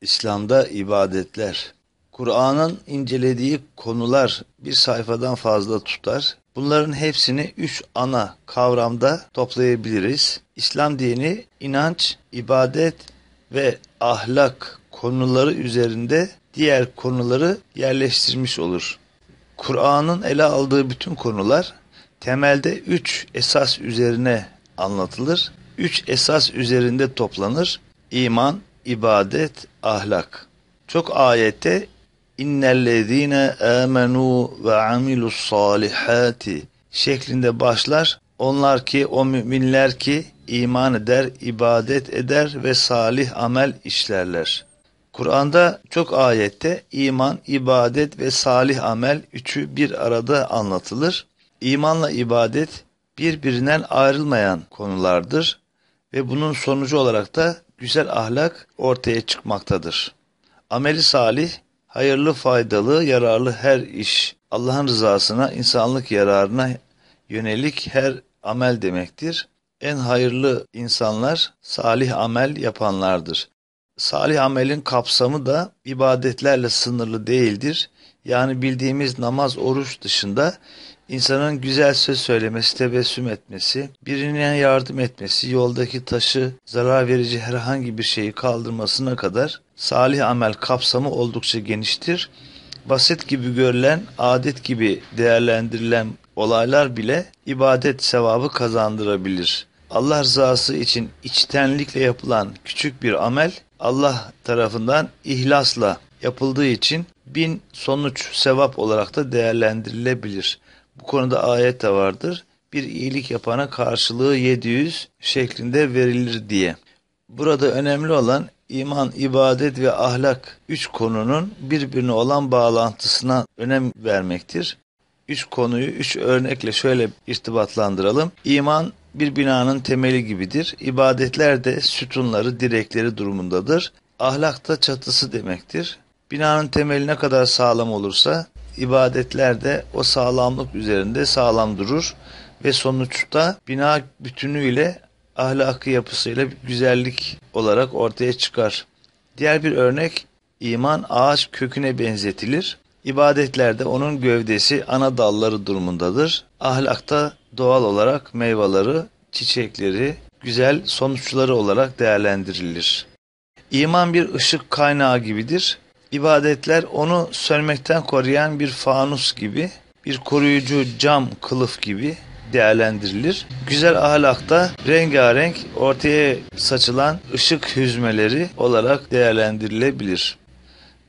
İslam'da ibadetler. Kur'an'ın incelediği konular bir sayfadan fazla tutar. Bunların hepsini üç ana kavramda toplayabiliriz. İslam dini inanç, ibadet ve ahlak konuları üzerinde diğer konuları yerleştirmiş olur. Kur'an'ın ele aldığı bütün konular temelde üç esas üzerine anlatılır. Üç esas üzerinde toplanır. İman, ibadet, ahlak. Çok ayette innellezine amenu ve amilus salihati şeklinde başlar. Onlar ki o müminler ki iman eder, ibadet eder ve salih amel işlerler. Kur'an'da çok ayette iman, ibadet ve salih amel üçü bir arada anlatılır. İmanla ibadet birbirinden ayrılmayan konulardır ve bunun sonucu olarak da güzel ahlak ortaya çıkmaktadır. Ameli salih, hayırlı, faydalı, yararlı her iş, Allah'ın rızasına, insanlık yararına yönelik her amel demektir. En hayırlı insanlar salih amel yapanlardır. Salih amelin kapsamı da ibadetlerle sınırlı değildir. Yani bildiğimiz namaz, oruç dışında İnsanın güzel söz söylemesi, tebessüm etmesi, birine yardım etmesi, yoldaki taşı, zarar verici herhangi bir şeyi kaldırmasına kadar salih amel kapsamı oldukça geniştir. Basit gibi görülen, adet gibi değerlendirilen olaylar bile ibadet sevabı kazandırabilir. Allah rızası için içtenlikle yapılan küçük bir amel Allah tarafından ihlasla yapıldığı için bin sonuç sevap olarak da değerlendirilebilir. Bu konuda ayet de vardır. Bir iyilik yapana karşılığı 700 şeklinde verilir diye. Burada önemli olan iman, ibadet ve ahlak üç konunun birbirine olan bağlantısına önem vermektir. Üç konuyu üç örnekle şöyle irtibatlandıralım. İman bir binanın temeli gibidir. İbadetler de sütunları, direkleri durumundadır. Ahlak da çatısı demektir. Binanın temeli ne kadar sağlam olursa ibadetler de o sağlamlık üzerinde sağlam durur ve sonuçta bina bütünüyle ahlakı yapısıyla bir güzellik olarak ortaya çıkar. Diğer bir örnek iman ağaç köküne benzetilir. İbadetlerde onun gövdesi ana dalları durumundadır. Ahlakta doğal olarak meyveleri, çiçekleri, güzel sonuçları olarak değerlendirilir. İman bir ışık kaynağı gibidir ibadetler onu sönmekten koruyan bir fanus gibi, bir koruyucu cam kılıf gibi değerlendirilir. Güzel ahlakta rengarenk ortaya saçılan ışık hüzmeleri olarak değerlendirilebilir.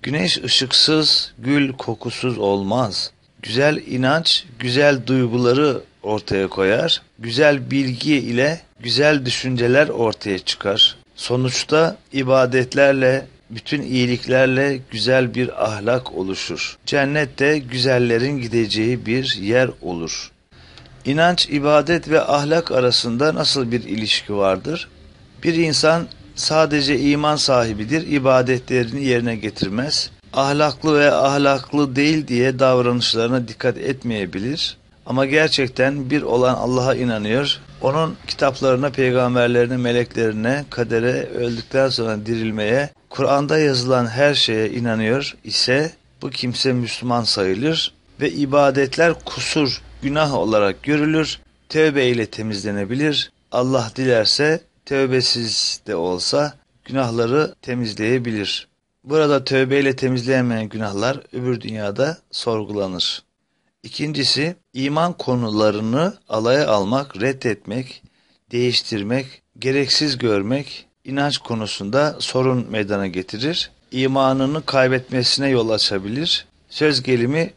Güneş ışıksız, gül kokusuz olmaz. Güzel inanç, güzel duyguları ortaya koyar. Güzel bilgi ile güzel düşünceler ortaya çıkar. Sonuçta ibadetlerle bütün iyiliklerle güzel bir ahlak oluşur. Cennet de güzellerin gideceği bir yer olur. İnanç, ibadet ve ahlak arasında nasıl bir ilişki vardır? Bir insan sadece iman sahibidir, ibadetlerini yerine getirmez. Ahlaklı ve ahlaklı değil diye davranışlarına dikkat etmeyebilir. Ama gerçekten bir olan Allah'a inanıyor onun kitaplarına, peygamberlerine, meleklerine, kadere, öldükten sonra dirilmeye, Kur'an'da yazılan her şeye inanıyor ise bu kimse Müslüman sayılır ve ibadetler kusur, günah olarak görülür. tövbe ile temizlenebilir. Allah dilerse tövbesiz de olsa günahları temizleyebilir. Burada tövbeyle temizleyemeyen günahlar öbür dünyada sorgulanır. İkincisi iman konularını alaya almak, reddetmek, değiştirmek, gereksiz görmek inanç konusunda sorun meydana getirir. İmanını kaybetmesine yol açabilir. Söz gelimi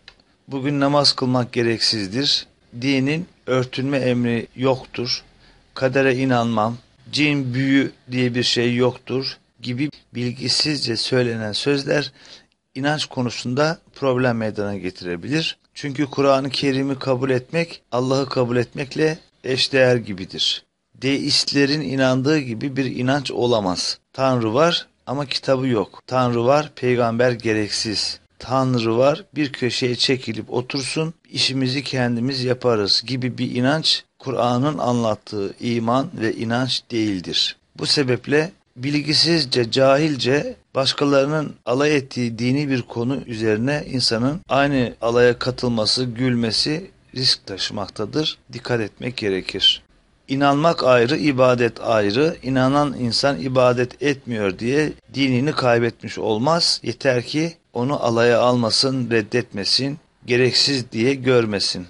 bugün namaz kılmak gereksizdir. Dinin örtünme emri yoktur. Kadere inanmam, cin büyü diye bir şey yoktur gibi bilgisizce söylenen sözler inanç konusunda problem meydana getirebilir. Çünkü Kur'an-ı Kerim'i kabul etmek Allah'ı kabul etmekle eşdeğer gibidir. Deistlerin inandığı gibi bir inanç olamaz. Tanrı var ama kitabı yok. Tanrı var, peygamber gereksiz. Tanrı var, bir köşeye çekilip otursun, işimizi kendimiz yaparız gibi bir inanç Kur'an'ın anlattığı iman ve inanç değildir. Bu sebeple bilgisizce, cahilce başkalarının alay ettiği dini bir konu üzerine insanın aynı alaya katılması, gülmesi risk taşımaktadır. Dikkat etmek gerekir. İnanmak ayrı, ibadet ayrı. İnanan insan ibadet etmiyor diye dinini kaybetmiş olmaz. Yeter ki onu alaya almasın, reddetmesin, gereksiz diye görmesin.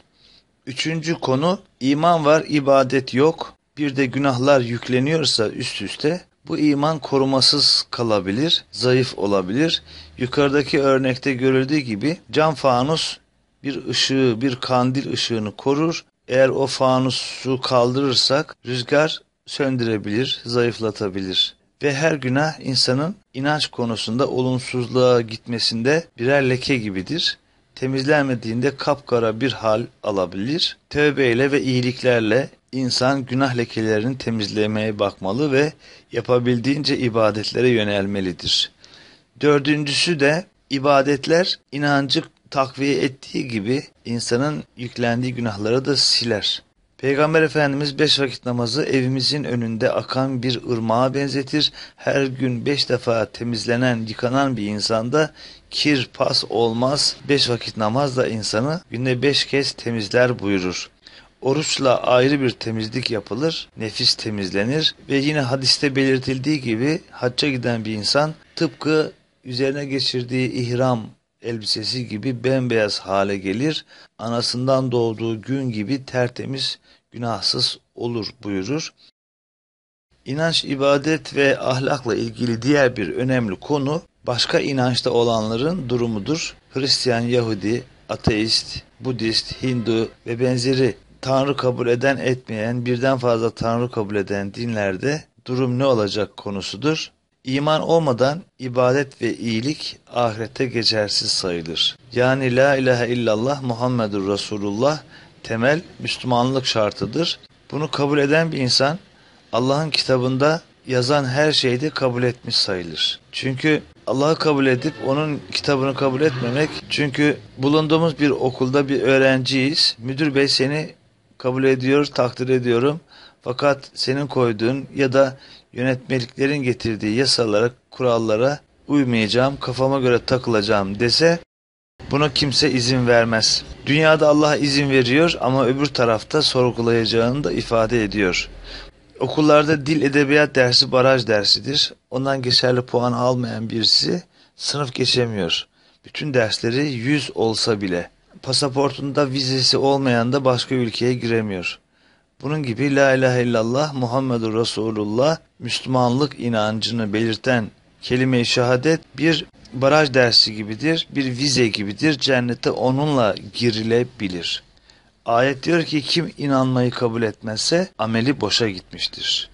Üçüncü konu iman var, ibadet yok. Bir de günahlar yükleniyorsa üst üste bu iman korumasız kalabilir, zayıf olabilir. Yukarıdaki örnekte görüldüğü gibi cam fanus bir ışığı, bir kandil ışığını korur. Eğer o fanusu kaldırırsak rüzgar söndürebilir, zayıflatabilir. Ve her günah insanın inanç konusunda olumsuzluğa gitmesinde birer leke gibidir. Temizlenmediğinde kapkara bir hal alabilir. Tövbeyle ve iyiliklerle İnsan günah lekelerini temizlemeye bakmalı ve yapabildiğince ibadetlere yönelmelidir. Dördüncüsü de ibadetler inancı takviye ettiği gibi insanın yüklendiği günahları da siler. Peygamber Efendimiz beş vakit namazı evimizin önünde akan bir ırmağa benzetir. Her gün beş defa temizlenen, yıkanan bir insanda kir, pas olmaz. Beş vakit namaz da insanı günde beş kez temizler buyurur. Oruçla ayrı bir temizlik yapılır, nefis temizlenir ve yine hadiste belirtildiği gibi hacca giden bir insan tıpkı üzerine geçirdiği ihram elbisesi gibi bembeyaz hale gelir, anasından doğduğu gün gibi tertemiz, günahsız olur buyurur. İnanç, ibadet ve ahlakla ilgili diğer bir önemli konu başka inançta olanların durumudur. Hristiyan, Yahudi, ateist, Budist, Hindu ve benzeri tanrı kabul eden etmeyen, birden fazla tanrı kabul eden dinlerde durum ne olacak konusudur. İman olmadan ibadet ve iyilik ahirette geçersiz sayılır. Yani la ilahe illallah Muhammedur Resulullah temel Müslümanlık şartıdır. Bunu kabul eden bir insan Allah'ın kitabında yazan her şeyi de kabul etmiş sayılır. Çünkü Allah'ı kabul edip onun kitabını kabul etmemek. Çünkü bulunduğumuz bir okulda bir öğrenciyiz. Müdür bey seni kabul ediyor, takdir ediyorum. Fakat senin koyduğun ya da yönetmeliklerin getirdiği yasalara, kurallara uymayacağım, kafama göre takılacağım dese buna kimse izin vermez. Dünyada Allah izin veriyor ama öbür tarafta sorgulayacağını da ifade ediyor. Okullarda dil edebiyat dersi baraj dersidir. Ondan geçerli puan almayan birisi sınıf geçemiyor. Bütün dersleri 100 olsa bile pasaportunda vizesi olmayan da başka ülkeye giremiyor. Bunun gibi La ilahe illallah Muhammedur Resulullah Müslümanlık inancını belirten kelime-i şehadet bir baraj dersi gibidir, bir vize gibidir. Cennete onunla girilebilir. Ayet diyor ki kim inanmayı kabul etmezse ameli boşa gitmiştir.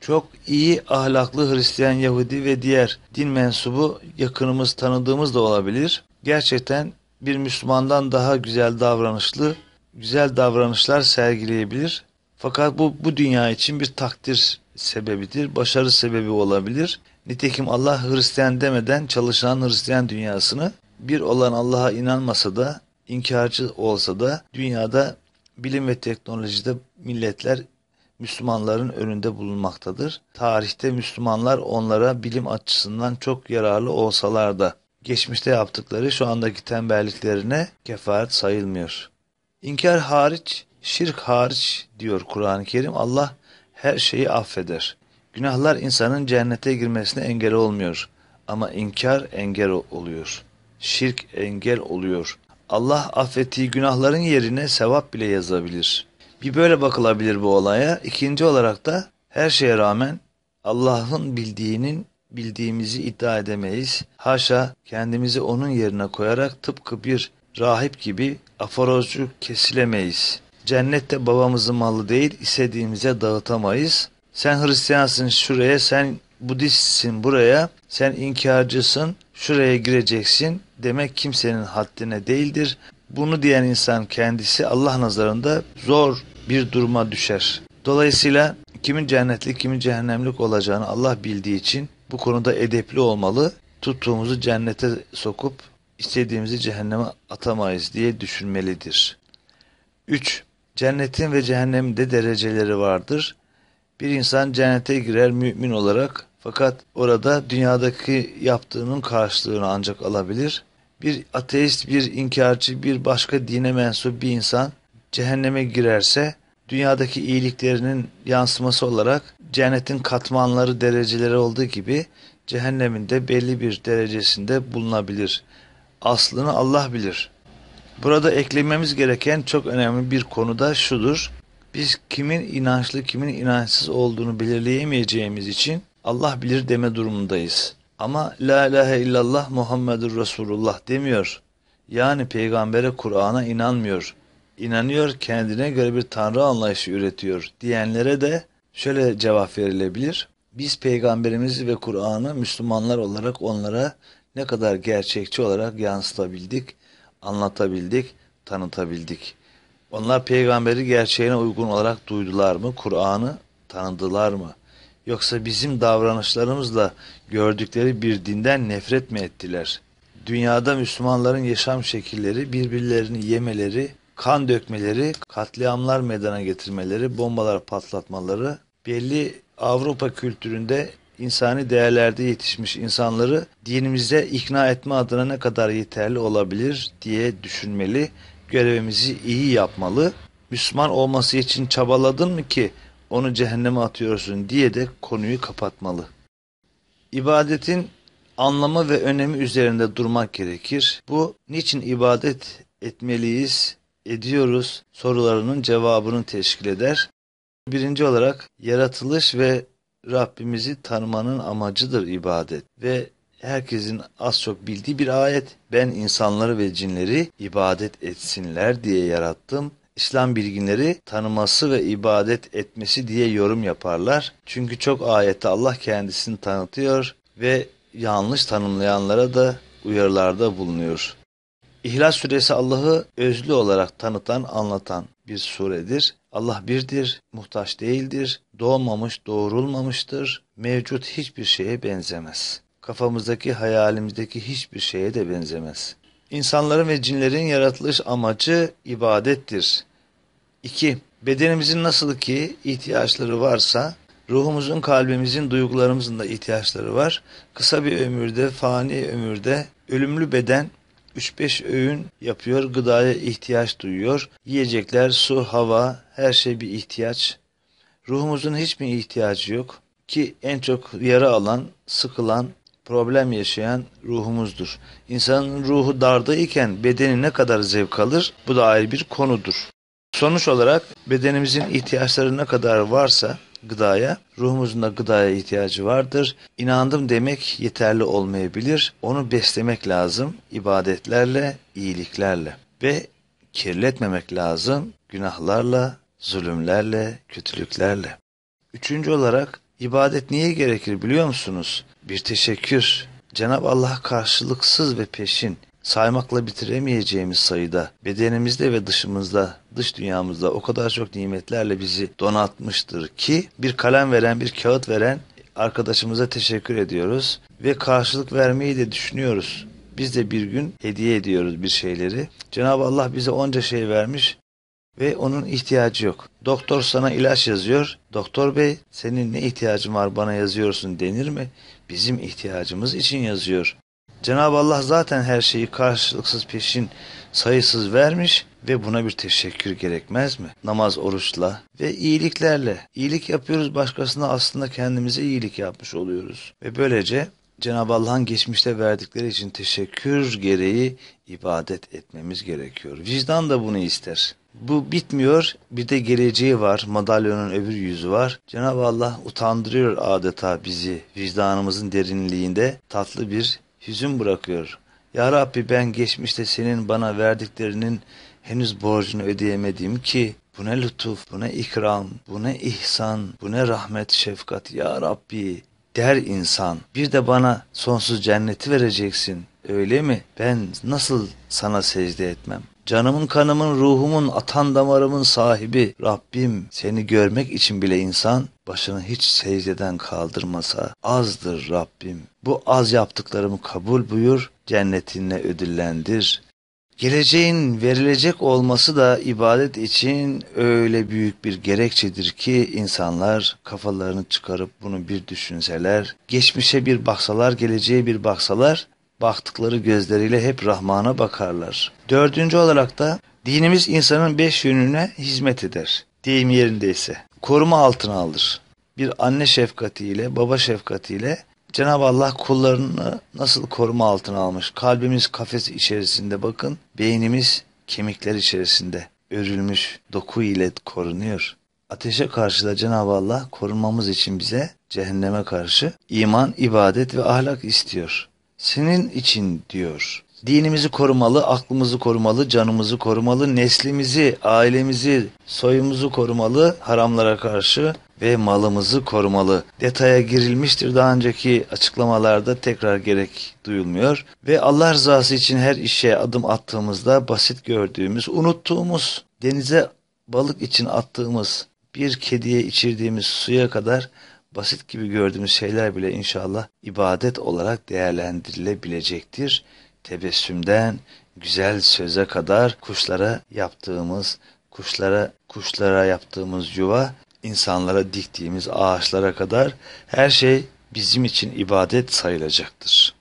Çok iyi ahlaklı Hristiyan, Yahudi ve diğer din mensubu yakınımız, tanıdığımız da olabilir. Gerçekten bir Müslümandan daha güzel davranışlı, güzel davranışlar sergileyebilir. Fakat bu bu dünya için bir takdir sebebidir, başarı sebebi olabilir. Nitekim Allah Hristiyan demeden çalışan Hristiyan dünyasını bir olan Allah'a inanmasa da, inkarcı olsa da dünyada bilim ve teknolojide milletler Müslümanların önünde bulunmaktadır. Tarihte Müslümanlar onlara bilim açısından çok yararlı olsalar da geçmişte yaptıkları şu andaki tembelliklerine kefaret sayılmıyor. İnkar hariç, şirk hariç diyor Kur'an-ı Kerim Allah her şeyi affeder. Günahlar insanın cennete girmesine engel olmuyor ama inkar engel oluyor. Şirk engel oluyor. Allah affettiği günahların yerine sevap bile yazabilir. Bir böyle bakılabilir bu olaya. İkinci olarak da her şeye rağmen Allah'ın bildiğinin bildiğimizi iddia edemeyiz. Haşa kendimizi onun yerine koyarak tıpkı bir rahip gibi aforozcu kesilemeyiz. Cennette babamızın malı değil istediğimize dağıtamayız. Sen Hristiyansın şuraya, sen Budistsin buraya, sen inkarcısın şuraya gireceksin demek kimsenin haddine değildir. Bunu diyen insan kendisi Allah nazarında zor bir duruma düşer. Dolayısıyla kimin cennetli kimin cehennemlik olacağını Allah bildiği için bu konuda edepli olmalı. Tuttuğumuzu cennete sokup istediğimizi cehenneme atamayız diye düşünmelidir. 3. Cennetin ve cehennemin de dereceleri vardır. Bir insan cennete girer mümin olarak fakat orada dünyadaki yaptığının karşılığını ancak alabilir. Bir ateist, bir inkarcı, bir başka dine mensup bir insan cehenneme girerse dünyadaki iyiliklerinin yansıması olarak cennetin katmanları dereceleri olduğu gibi cehennemin de belli bir derecesinde bulunabilir. Aslını Allah bilir. Burada eklememiz gereken çok önemli bir konu da şudur. Biz kimin inançlı kimin inançsız olduğunu belirleyemeyeceğimiz için Allah bilir deme durumundayız. Ama la ilahe illallah Muhammedur Resulullah demiyor. Yani peygambere Kur'an'a inanmıyor inanıyor kendine göre bir tanrı anlayışı üretiyor diyenlere de şöyle cevap verilebilir. Biz peygamberimizi ve Kur'an'ı Müslümanlar olarak onlara ne kadar gerçekçi olarak yansıtabildik, anlatabildik, tanıtabildik. Onlar peygamberi gerçeğine uygun olarak duydular mı? Kur'an'ı tanıdılar mı? Yoksa bizim davranışlarımızla gördükleri bir dinden nefret mi ettiler? Dünyada Müslümanların yaşam şekilleri birbirlerini yemeleri, kan dökmeleri, katliamlar meydana getirmeleri, bombalar patlatmaları belli Avrupa kültüründe insani değerlerde yetişmiş insanları dinimize ikna etme adına ne kadar yeterli olabilir diye düşünmeli. Görevimizi iyi yapmalı. Müslüman olması için çabaladın mı ki onu cehenneme atıyorsun diye de konuyu kapatmalı. İbadetin anlamı ve önemi üzerinde durmak gerekir. Bu niçin ibadet etmeliyiz ediyoruz sorularının cevabını teşkil eder. Birinci olarak yaratılış ve Rabbimizi tanımanın amacıdır ibadet ve herkesin az çok bildiği bir ayet. Ben insanları ve cinleri ibadet etsinler diye yarattım. İslam bilginleri tanıması ve ibadet etmesi diye yorum yaparlar. Çünkü çok ayette Allah kendisini tanıtıyor ve yanlış tanımlayanlara da uyarılarda bulunuyor. İhlas suresi Allah'ı özlü olarak tanıtan, anlatan bir suredir. Allah birdir, muhtaç değildir, doğmamış, doğurulmamıştır, mevcut hiçbir şeye benzemez. Kafamızdaki, hayalimizdeki hiçbir şeye de benzemez. İnsanların ve cinlerin yaratılış amacı ibadettir. 2. Bedenimizin nasıl ki ihtiyaçları varsa, ruhumuzun, kalbimizin, duygularımızın da ihtiyaçları var. Kısa bir ömürde, fani ömürde ölümlü beden 3-5 öğün yapıyor, gıdaya ihtiyaç duyuyor. Yiyecekler, su, hava, her şey bir ihtiyaç. Ruhumuzun hiç mi ihtiyacı yok? Ki en çok yara alan, sıkılan, problem yaşayan ruhumuzdur. İnsanın ruhu dardayken bedeni ne kadar zevk alır? Bu da ayrı bir konudur. Sonuç olarak bedenimizin ihtiyaçları ne kadar varsa gıdaya, ruhumuzun da gıdaya ihtiyacı vardır. İnandım demek yeterli olmayabilir. Onu beslemek lazım ibadetlerle, iyiliklerle ve kirletmemek lazım günahlarla, zulümlerle, kötülüklerle. Üçüncü olarak ibadet niye gerekir biliyor musunuz? Bir teşekkür. Cenab-ı Allah karşılıksız ve peşin saymakla bitiremeyeceğimiz sayıda bedenimizde ve dışımızda dış dünyamızda o kadar çok nimetlerle bizi donatmıştır ki bir kalem veren, bir kağıt veren arkadaşımıza teşekkür ediyoruz ve karşılık vermeyi de düşünüyoruz. Biz de bir gün hediye ediyoruz bir şeyleri. Cenab-ı Allah bize onca şey vermiş ve onun ihtiyacı yok. Doktor sana ilaç yazıyor. Doktor bey senin ne ihtiyacın var bana yazıyorsun denir mi? Bizim ihtiyacımız için yazıyor. Cenab-ı Allah zaten her şeyi karşılıksız peşin sayısız vermiş ve buna bir teşekkür gerekmez mi? Namaz oruçla ve iyiliklerle. İyilik yapıyoruz başkasına aslında kendimize iyilik yapmış oluyoruz. Ve böylece Cenab-ı Allah'ın geçmişte verdikleri için teşekkür gereği ibadet etmemiz gerekiyor. Vicdan da bunu ister. Bu bitmiyor. Bir de geleceği var. Madalyonun öbür yüzü var. Cenab-ı Allah utandırıyor adeta bizi. Vicdanımızın derinliğinde tatlı bir hüzün bırakıyor. Ya Rabbi ben geçmişte senin bana verdiklerinin henüz borcunu ödeyemedim ki bu ne lütuf, bu ne ikram, bu ne ihsan, bu ne rahmet, şefkat ya Rabbi der insan. Bir de bana sonsuz cenneti vereceksin. Öyle mi? Ben nasıl sana secde etmem? Canımın, kanımın, ruhumun, atan damarımın sahibi Rabbim seni görmek için bile insan başını hiç secdeden kaldırmasa azdır Rabbim. Bu az yaptıklarımı kabul buyur, cennetinle ödüllendir. Geleceğin verilecek olması da ibadet için öyle büyük bir gerekçedir ki insanlar kafalarını çıkarıp bunu bir düşünseler, geçmişe bir baksalar, geleceğe bir baksalar, baktıkları gözleriyle hep Rahman'a bakarlar. Dördüncü olarak da dinimiz insanın beş yönüne hizmet eder. Deyim yerindeyse. Koruma altına alır. Bir anne şefkatiyle, baba şefkatiyle Cenab-ı Allah kullarını nasıl koruma altına almış? Kalbimiz kafes içerisinde bakın, beynimiz kemikler içerisinde örülmüş doku ile korunuyor. Ateşe karşı da Cenab-ı Allah korunmamız için bize cehenneme karşı iman, ibadet ve ahlak istiyor. Senin için diyor dinimizi korumalı, aklımızı korumalı, canımızı korumalı, neslimizi, ailemizi, soyumuzu korumalı, haramlara karşı ve malımızı korumalı. Detaya girilmiştir daha önceki açıklamalarda tekrar gerek duyulmuyor. Ve Allah rızası için her işe adım attığımızda basit gördüğümüz, unuttuğumuz, denize balık için attığımız, bir kediye içirdiğimiz suya kadar basit gibi gördüğümüz şeyler bile inşallah ibadet olarak değerlendirilebilecektir tebessümden güzel söze kadar kuşlara yaptığımız kuşlara kuşlara yaptığımız yuva insanlara diktiğimiz ağaçlara kadar her şey bizim için ibadet sayılacaktır.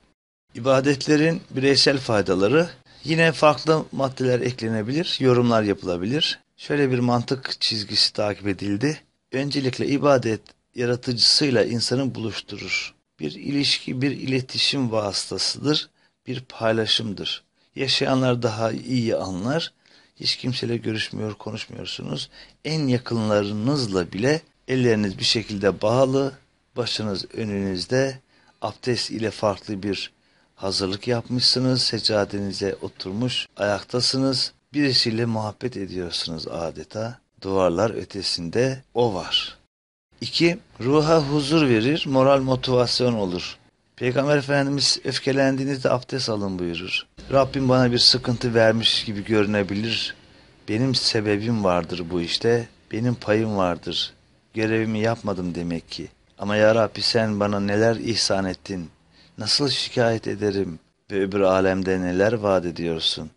İbadetlerin bireysel faydaları yine farklı maddeler eklenebilir, yorumlar yapılabilir. Şöyle bir mantık çizgisi takip edildi. Öncelikle ibadet yaratıcısıyla insanı buluşturur. Bir ilişki, bir iletişim vasıtasıdır bir paylaşımdır. Yaşayanlar daha iyi anlar. Hiç kimseyle görüşmüyor, konuşmuyorsunuz. En yakınlarınızla bile elleriniz bir şekilde bağlı, başınız önünüzde. Abdest ile farklı bir hazırlık yapmışsınız, seccadenize oturmuş, ayaktasınız. Birisiyle muhabbet ediyorsunuz adeta. Duvarlar ötesinde o var. İki, ruha huzur verir, moral motivasyon olur. Peygamber Efendimiz öfkelendiğinizde abdest alın buyurur. Rabbim bana bir sıkıntı vermiş gibi görünebilir. Benim sebebim vardır bu işte. Benim payım vardır. Görevimi yapmadım demek ki. Ama ya Rabbi sen bana neler ihsan ettin. Nasıl şikayet ederim ve öbür alemde neler vaat ediyorsun.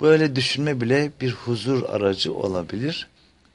Böyle düşünme bile bir huzur aracı olabilir.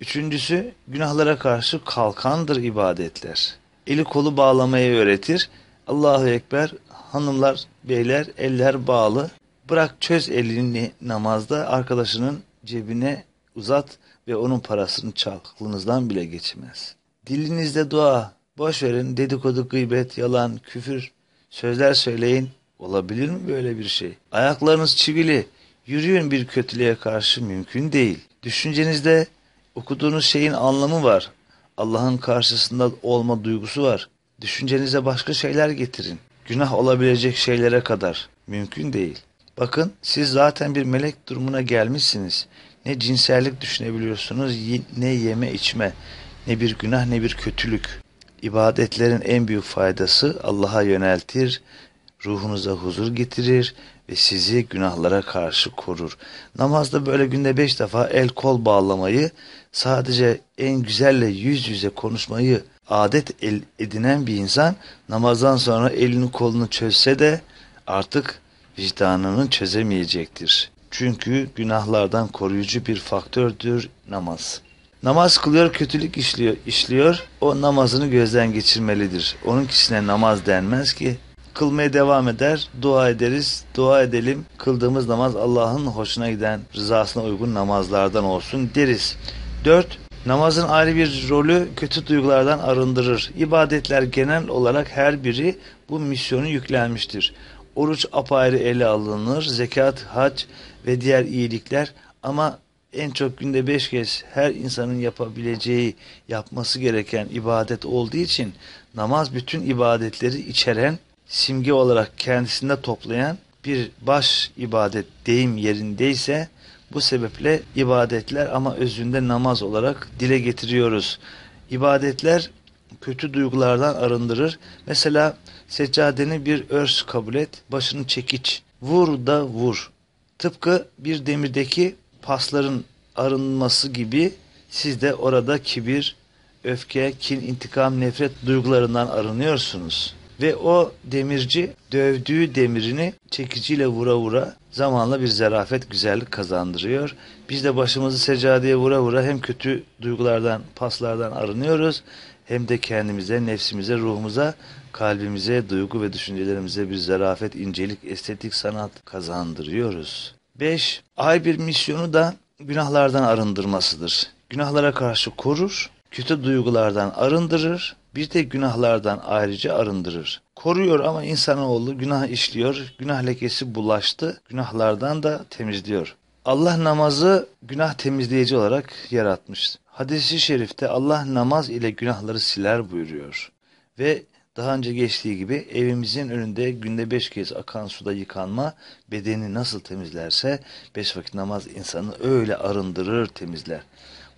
Üçüncüsü günahlara karşı kalkandır ibadetler. Eli kolu bağlamayı öğretir Allahu Ekber hanımlar beyler eller bağlı bırak çöz elini namazda arkadaşının cebine uzat ve onun parasını çal aklınızdan bile geçmez. Dilinizde dua boş verin dedikodu gıybet yalan küfür sözler söyleyin olabilir mi böyle bir şey? Ayaklarınız çivili yürüyün bir kötülüğe karşı mümkün değil. Düşüncenizde okuduğunuz şeyin anlamı var. Allah'ın karşısında olma duygusu var. Düşüncenize başka şeyler getirin. Günah olabilecek şeylere kadar. Mümkün değil. Bakın siz zaten bir melek durumuna gelmişsiniz. Ne cinsellik düşünebiliyorsunuz, ne yeme içme, ne bir günah ne bir kötülük. İbadetlerin en büyük faydası Allah'a yöneltir, ruhunuza huzur getirir ve sizi günahlara karşı korur. Namazda böyle günde beş defa el kol bağlamayı, sadece en güzelle yüz yüze konuşmayı adet el, edinen bir insan namazdan sonra elini kolunu çözse de artık vicdanını çözemeyecektir. Çünkü günahlardan koruyucu bir faktördür namaz. Namaz kılıyor, kötülük işliyor, işliyor. O namazını gözden geçirmelidir. Onun kişisine namaz denmez ki. Kılmaya devam eder, dua ederiz, dua edelim. Kıldığımız namaz Allah'ın hoşuna giden, rızasına uygun namazlardan olsun deriz. 4. Namazın ayrı bir rolü kötü duygulardan arındırır. İbadetler genel olarak her biri bu misyonu yüklenmiştir. Oruç apayrı ele alınır, zekat, hac ve diğer iyilikler ama en çok günde beş kez her insanın yapabileceği, yapması gereken ibadet olduğu için namaz bütün ibadetleri içeren, simge olarak kendisinde toplayan bir baş ibadet deyim yerindeyse bu sebeple ibadetler ama özünde namaz olarak dile getiriyoruz. İbadetler kötü duygulardan arındırır. Mesela seccadeni bir örs kabul et, başını çekiç, vur da vur. Tıpkı bir demirdeki pasların arınması gibi siz de orada kibir, öfke, kin, intikam, nefret duygularından arınıyorsunuz. Ve o demirci dövdüğü demirini çekiciyle vura vura zamanla bir zarafet güzellik kazandırıyor. Biz de başımızı secadeye vura vura hem kötü duygulardan, paslardan arınıyoruz hem de kendimize, nefsimize, ruhumuza, kalbimize, duygu ve düşüncelerimize bir zarafet, incelik, estetik sanat kazandırıyoruz. 5. Ay bir misyonu da günahlardan arındırmasıdır. Günahlara karşı korur, kötü duygulardan arındırır, bir de günahlardan ayrıca arındırır. Koruyor ama insanoğlu günah işliyor, günah lekesi bulaştı, günahlardan da temizliyor. Allah namazı günah temizleyici olarak yaratmış. Hadis-i şerifte Allah namaz ile günahları siler buyuruyor. Ve daha önce geçtiği gibi evimizin önünde günde beş kez akan suda yıkanma bedeni nasıl temizlerse beş vakit namaz insanı öyle arındırır temizler.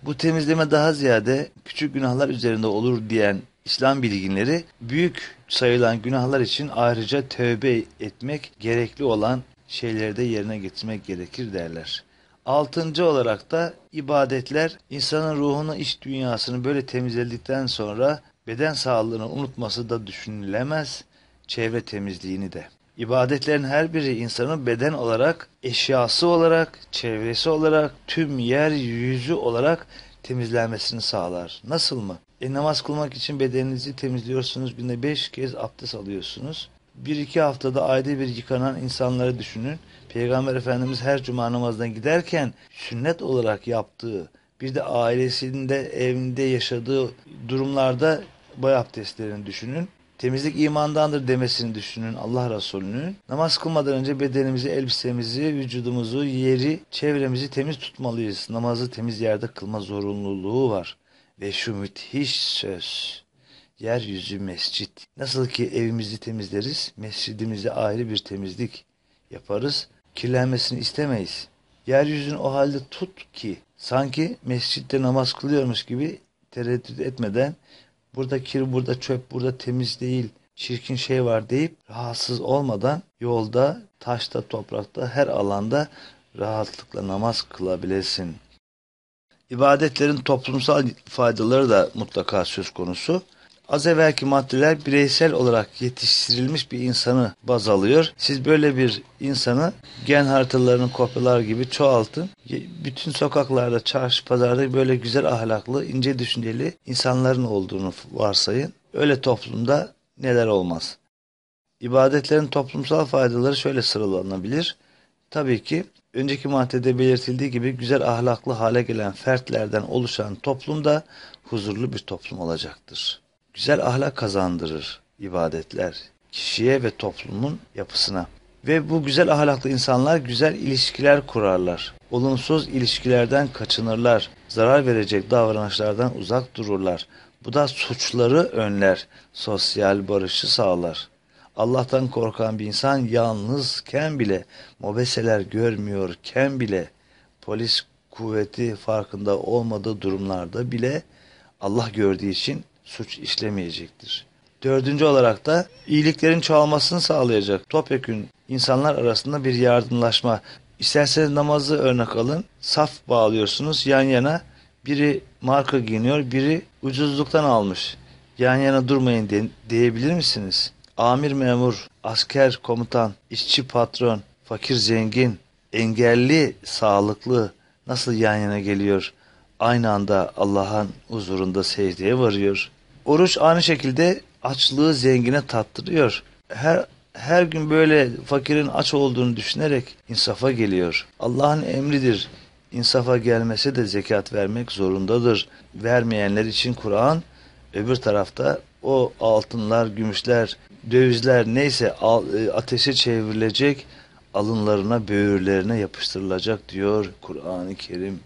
Bu temizleme daha ziyade küçük günahlar üzerinde olur diyen İslam bilginleri büyük sayılan günahlar için ayrıca tövbe etmek gerekli olan şeyleri de yerine getirmek gerekir derler. Altıncı olarak da ibadetler insanın ruhunu iç dünyasını böyle temizledikten sonra beden sağlığını unutması da düşünülemez çevre temizliğini de. İbadetlerin her biri insanın beden olarak, eşyası olarak, çevresi olarak, tüm yer yüzü olarak temizlenmesini sağlar. Nasıl mı? E, namaz kılmak için bedeninizi temizliyorsunuz. Günde beş kez abdest alıyorsunuz. Bir iki haftada ayda bir yıkanan insanları düşünün. Peygamber Efendimiz her cuma namazdan giderken sünnet olarak yaptığı bir de ailesinde evinde yaşadığı durumlarda boy abdestlerini düşünün. Temizlik imandandır demesini düşünün Allah Resulü'nün. Namaz kılmadan önce bedenimizi, elbisemizi, vücudumuzu, yeri, çevremizi temiz tutmalıyız. Namazı temiz yerde kılma zorunluluğu var ve şu müthiş söz. Yeryüzü mescit. Nasıl ki evimizi temizleriz, mescidimize ayrı bir temizlik yaparız. Kirlenmesini istemeyiz. Yeryüzünü o halde tut ki sanki mescitte namaz kılıyormuş gibi tereddüt etmeden burada kir, burada çöp, burada temiz değil, çirkin şey var deyip rahatsız olmadan yolda, taşta, toprakta, her alanda rahatlıkla namaz kılabilesin. İbadetlerin toplumsal faydaları da mutlaka söz konusu. Az evvelki maddeler bireysel olarak yetiştirilmiş bir insanı baz alıyor. Siz böyle bir insanı gen haritalarının kopyalar gibi çoğaltın. Bütün sokaklarda, çarşı, pazarda böyle güzel ahlaklı, ince düşünceli insanların olduğunu varsayın. Öyle toplumda neler olmaz. İbadetlerin toplumsal faydaları şöyle sıralanabilir. Tabii ki önceki maddede belirtildiği gibi güzel ahlaklı hale gelen fertlerden oluşan toplum da huzurlu bir toplum olacaktır. Güzel ahlak kazandırır ibadetler kişiye ve toplumun yapısına. Ve bu güzel ahlaklı insanlar güzel ilişkiler kurarlar. Olumsuz ilişkilerden kaçınırlar. Zarar verecek davranışlardan uzak dururlar. Bu da suçları önler. Sosyal barışı sağlar. Allah'tan korkan bir insan yalnızken bile, mobeseler görmüyorken bile, polis kuvveti farkında olmadığı durumlarda bile Allah gördüğü için suç işlemeyecektir. Dördüncü olarak da iyiliklerin çoğalmasını sağlayacak. Topyekün insanlar arasında bir yardımlaşma. İsterseniz namazı örnek alın. Saf bağlıyorsunuz yan yana. Biri marka giyiniyor, biri ucuzluktan almış. Yan yana durmayın de- diyebilir misiniz? amir memur, asker komutan, işçi patron, fakir zengin, engelli sağlıklı nasıl yan yana geliyor? Aynı anda Allah'ın huzurunda secdeye varıyor. Oruç aynı şekilde açlığı zengine tattırıyor. Her her gün böyle fakirin aç olduğunu düşünerek insafa geliyor. Allah'ın emridir. İnsafa gelmese de zekat vermek zorundadır. Vermeyenler için Kur'an öbür tarafta o altınlar, gümüşler, dövizler neyse e, ateşe çevrilecek, alınlarına, böğürlerine yapıştırılacak diyor Kur'an-ı Kerim.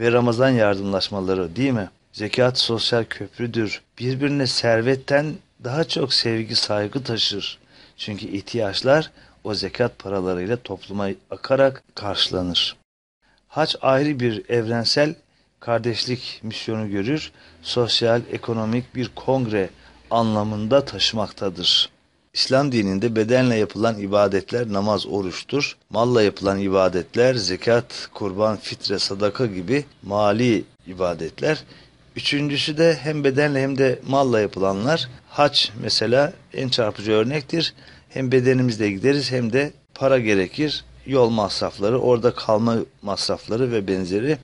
Ve Ramazan yardımlaşmaları değil mi? Zekat sosyal köprüdür. Birbirine servetten daha çok sevgi, saygı taşır. Çünkü ihtiyaçlar o zekat paralarıyla topluma akarak karşılanır. Haç ayrı bir evrensel kardeşlik misyonu görür. Sosyal, ekonomik bir kongre anlamında taşımaktadır. İslam dininde bedenle yapılan ibadetler namaz, oruçtur. Malla yapılan ibadetler zekat, kurban, fitre, sadaka gibi mali ibadetler. Üçüncüsü de hem bedenle hem de malla yapılanlar. Haç mesela en çarpıcı örnektir. Hem bedenimizle gideriz hem de para gerekir. Yol masrafları, orada kalma masrafları ve benzeri.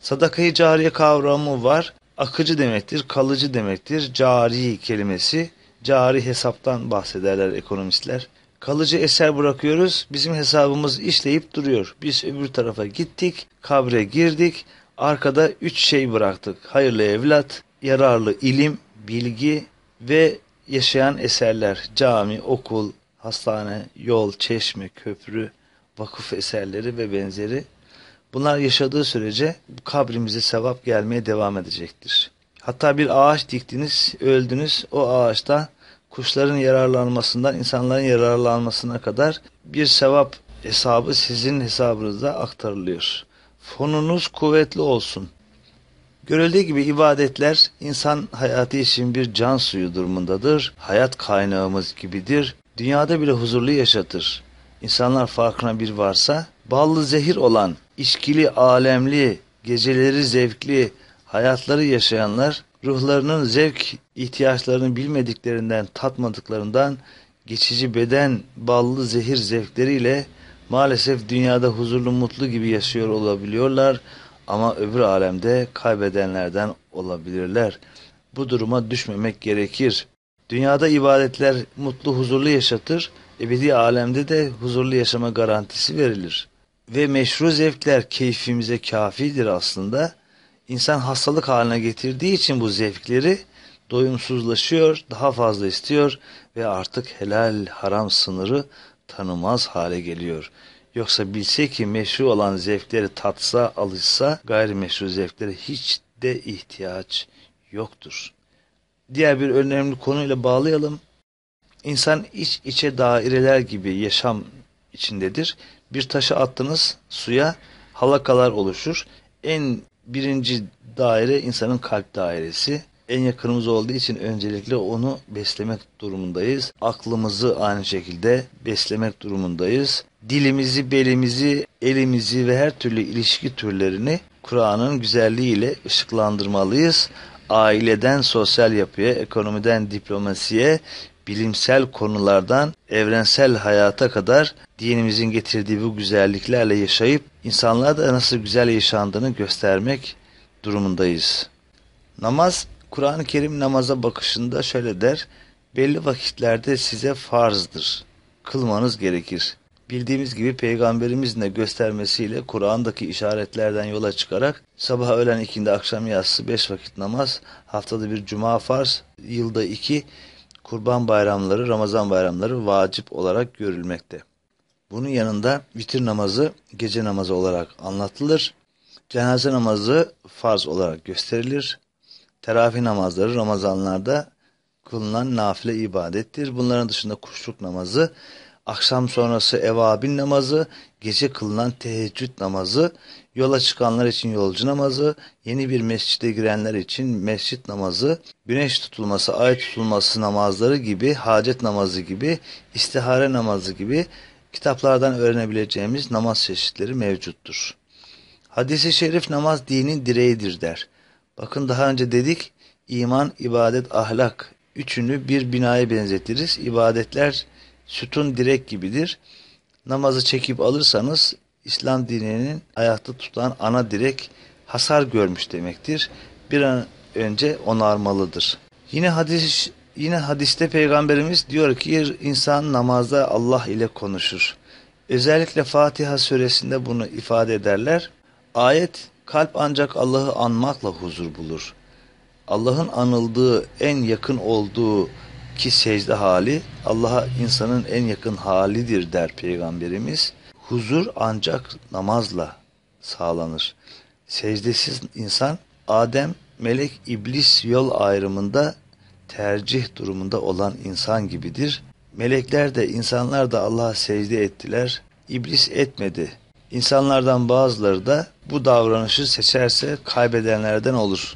Sadakayı cariye kavramı var akıcı demektir, kalıcı demektir. Cari kelimesi, cari hesaptan bahsederler ekonomistler. Kalıcı eser bırakıyoruz, bizim hesabımız işleyip duruyor. Biz öbür tarafa gittik, kabre girdik, arkada üç şey bıraktık. Hayırlı evlat, yararlı ilim, bilgi ve yaşayan eserler. Cami, okul, hastane, yol, çeşme, köprü, vakıf eserleri ve benzeri Bunlar yaşadığı sürece kabrimize sevap gelmeye devam edecektir. Hatta bir ağaç diktiniz, öldünüz, o ağaçta kuşların yararlanmasından insanların yararlanmasına kadar bir sevap hesabı sizin hesabınızda aktarılıyor. Fonunuz kuvvetli olsun. Görüldüğü gibi ibadetler insan hayatı için bir can suyu durumundadır. Hayat kaynağımız gibidir. Dünyada bile huzurlu yaşatır. İnsanlar farkına bir varsa ballı zehir olan işkili alemli, geceleri zevkli hayatları yaşayanlar ruhlarının zevk ihtiyaçlarını bilmediklerinden, tatmadıklarından geçici beden ballı zehir zevkleriyle maalesef dünyada huzurlu mutlu gibi yaşıyor olabiliyorlar ama öbür alemde kaybedenlerden olabilirler. Bu duruma düşmemek gerekir. Dünyada ibadetler mutlu huzurlu yaşatır, ebedi alemde de huzurlu yaşama garantisi verilir ve meşru zevkler keyfimize kafidir aslında. İnsan hastalık haline getirdiği için bu zevkleri doyumsuzlaşıyor, daha fazla istiyor ve artık helal haram sınırı tanımaz hale geliyor. Yoksa bilse ki meşru olan zevkleri tatsa, alışsa gayrimeşru zevklere hiç de ihtiyaç yoktur. Diğer bir önemli konuyla bağlayalım. İnsan iç içe daireler gibi yaşam içindedir. Bir taşı attınız suya halakalar oluşur. En birinci daire insanın kalp dairesi. En yakınımız olduğu için öncelikle onu beslemek durumundayız. Aklımızı aynı şekilde beslemek durumundayız. Dilimizi, belimizi, elimizi ve her türlü ilişki türlerini Kur'an'ın güzelliğiyle ışıklandırmalıyız. Aileden sosyal yapıya, ekonomiden diplomasiye, bilimsel konulardan evrensel hayata kadar dinimizin getirdiği bu güzelliklerle yaşayıp insanlara da nasıl güzel yaşandığını göstermek durumundayız. Namaz, Kur'an-ı Kerim namaza bakışında şöyle der, belli vakitlerde size farzdır, kılmanız gerekir. Bildiğimiz gibi Peygamberimizin de göstermesiyle Kur'an'daki işaretlerden yola çıkarak sabah öğlen ikindi akşam yatsı beş vakit namaz, haftada bir cuma farz, yılda iki, kurban bayramları, Ramazan bayramları vacip olarak görülmekte. Bunun yanında vitir namazı gece namazı olarak anlatılır. Cenaze namazı farz olarak gösterilir. terafi namazları Ramazanlarda kılınan nafile ibadettir. Bunların dışında kuşluk namazı akşam sonrası evabin namazı, gece kılınan teheccüd namazı, yola çıkanlar için yolcu namazı, yeni bir mescide girenler için mescit namazı, güneş tutulması, ay tutulması namazları gibi, hacet namazı gibi, istihare namazı gibi kitaplardan öğrenebileceğimiz namaz çeşitleri mevcuttur. Hadis-i şerif namaz dinin direğidir der. Bakın daha önce dedik iman, ibadet, ahlak üçünü bir binaya benzetiriz. İbadetler sütun direk gibidir. Namazı çekip alırsanız İslam dininin ayakta tutan ana direk hasar görmüş demektir. Bir an önce onarmalıdır. Yine hadis yine hadiste peygamberimiz diyor ki insan namazda Allah ile konuşur. Özellikle Fatiha suresinde bunu ifade ederler. Ayet kalp ancak Allah'ı anmakla huzur bulur. Allah'ın anıldığı en yakın olduğu ki secde hali Allah'a insanın en yakın halidir der Peygamberimiz. Huzur ancak namazla sağlanır. Secdesiz insan Adem, melek, iblis yol ayrımında tercih durumunda olan insan gibidir. Melekler de insanlar da Allah'a secde ettiler. İblis etmedi. İnsanlardan bazıları da bu davranışı seçerse kaybedenlerden olur.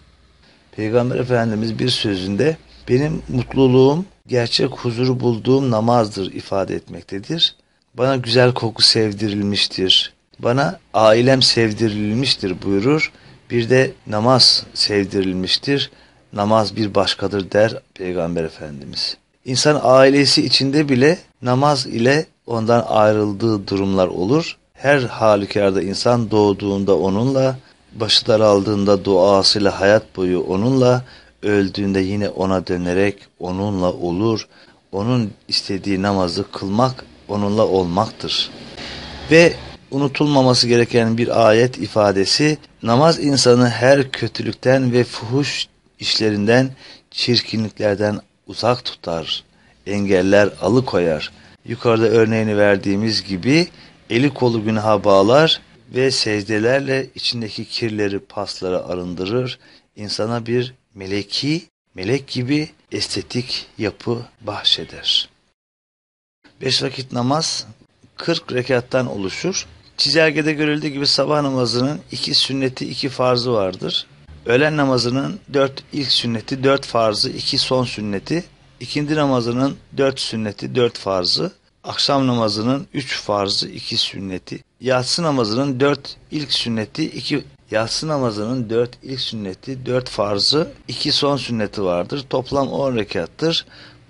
Peygamber Efendimiz bir sözünde benim mutluluğum gerçek huzuru bulduğum namazdır ifade etmektedir. Bana güzel koku sevdirilmiştir. Bana ailem sevdirilmiştir buyurur. Bir de namaz sevdirilmiştir. Namaz bir başkadır der Peygamber Efendimiz. İnsan ailesi içinde bile namaz ile ondan ayrıldığı durumlar olur. Her halükarda insan doğduğunda onunla, başı daraldığında duasıyla hayat boyu onunla, öldüğünde yine ona dönerek onunla olur, onun istediği namazı kılmak onunla olmaktır. Ve unutulmaması gereken bir ayet ifadesi namaz insanı her kötülükten ve fuhuş işlerinden, çirkinliklerden uzak tutar, engeller alıkoyar. Yukarıda örneğini verdiğimiz gibi eli kolu günaha bağlar ve secdelerle içindeki kirleri, pasları arındırır, insana bir meleki, melek gibi estetik yapı bahşeder. Beş vakit namaz 40 rekattan oluşur. Çizelgede görüldüğü gibi sabah namazının iki sünneti iki farzı vardır. Öğlen namazının dört ilk sünneti, dört farzı, iki son sünneti. İkindi namazının dört sünneti, dört farzı. Akşam namazının üç farzı, iki sünneti. Yatsı namazının dört ilk sünneti, iki Yatsı namazının dört ilk sünneti, dört farzı, iki son sünneti vardır. Toplam on rekattır.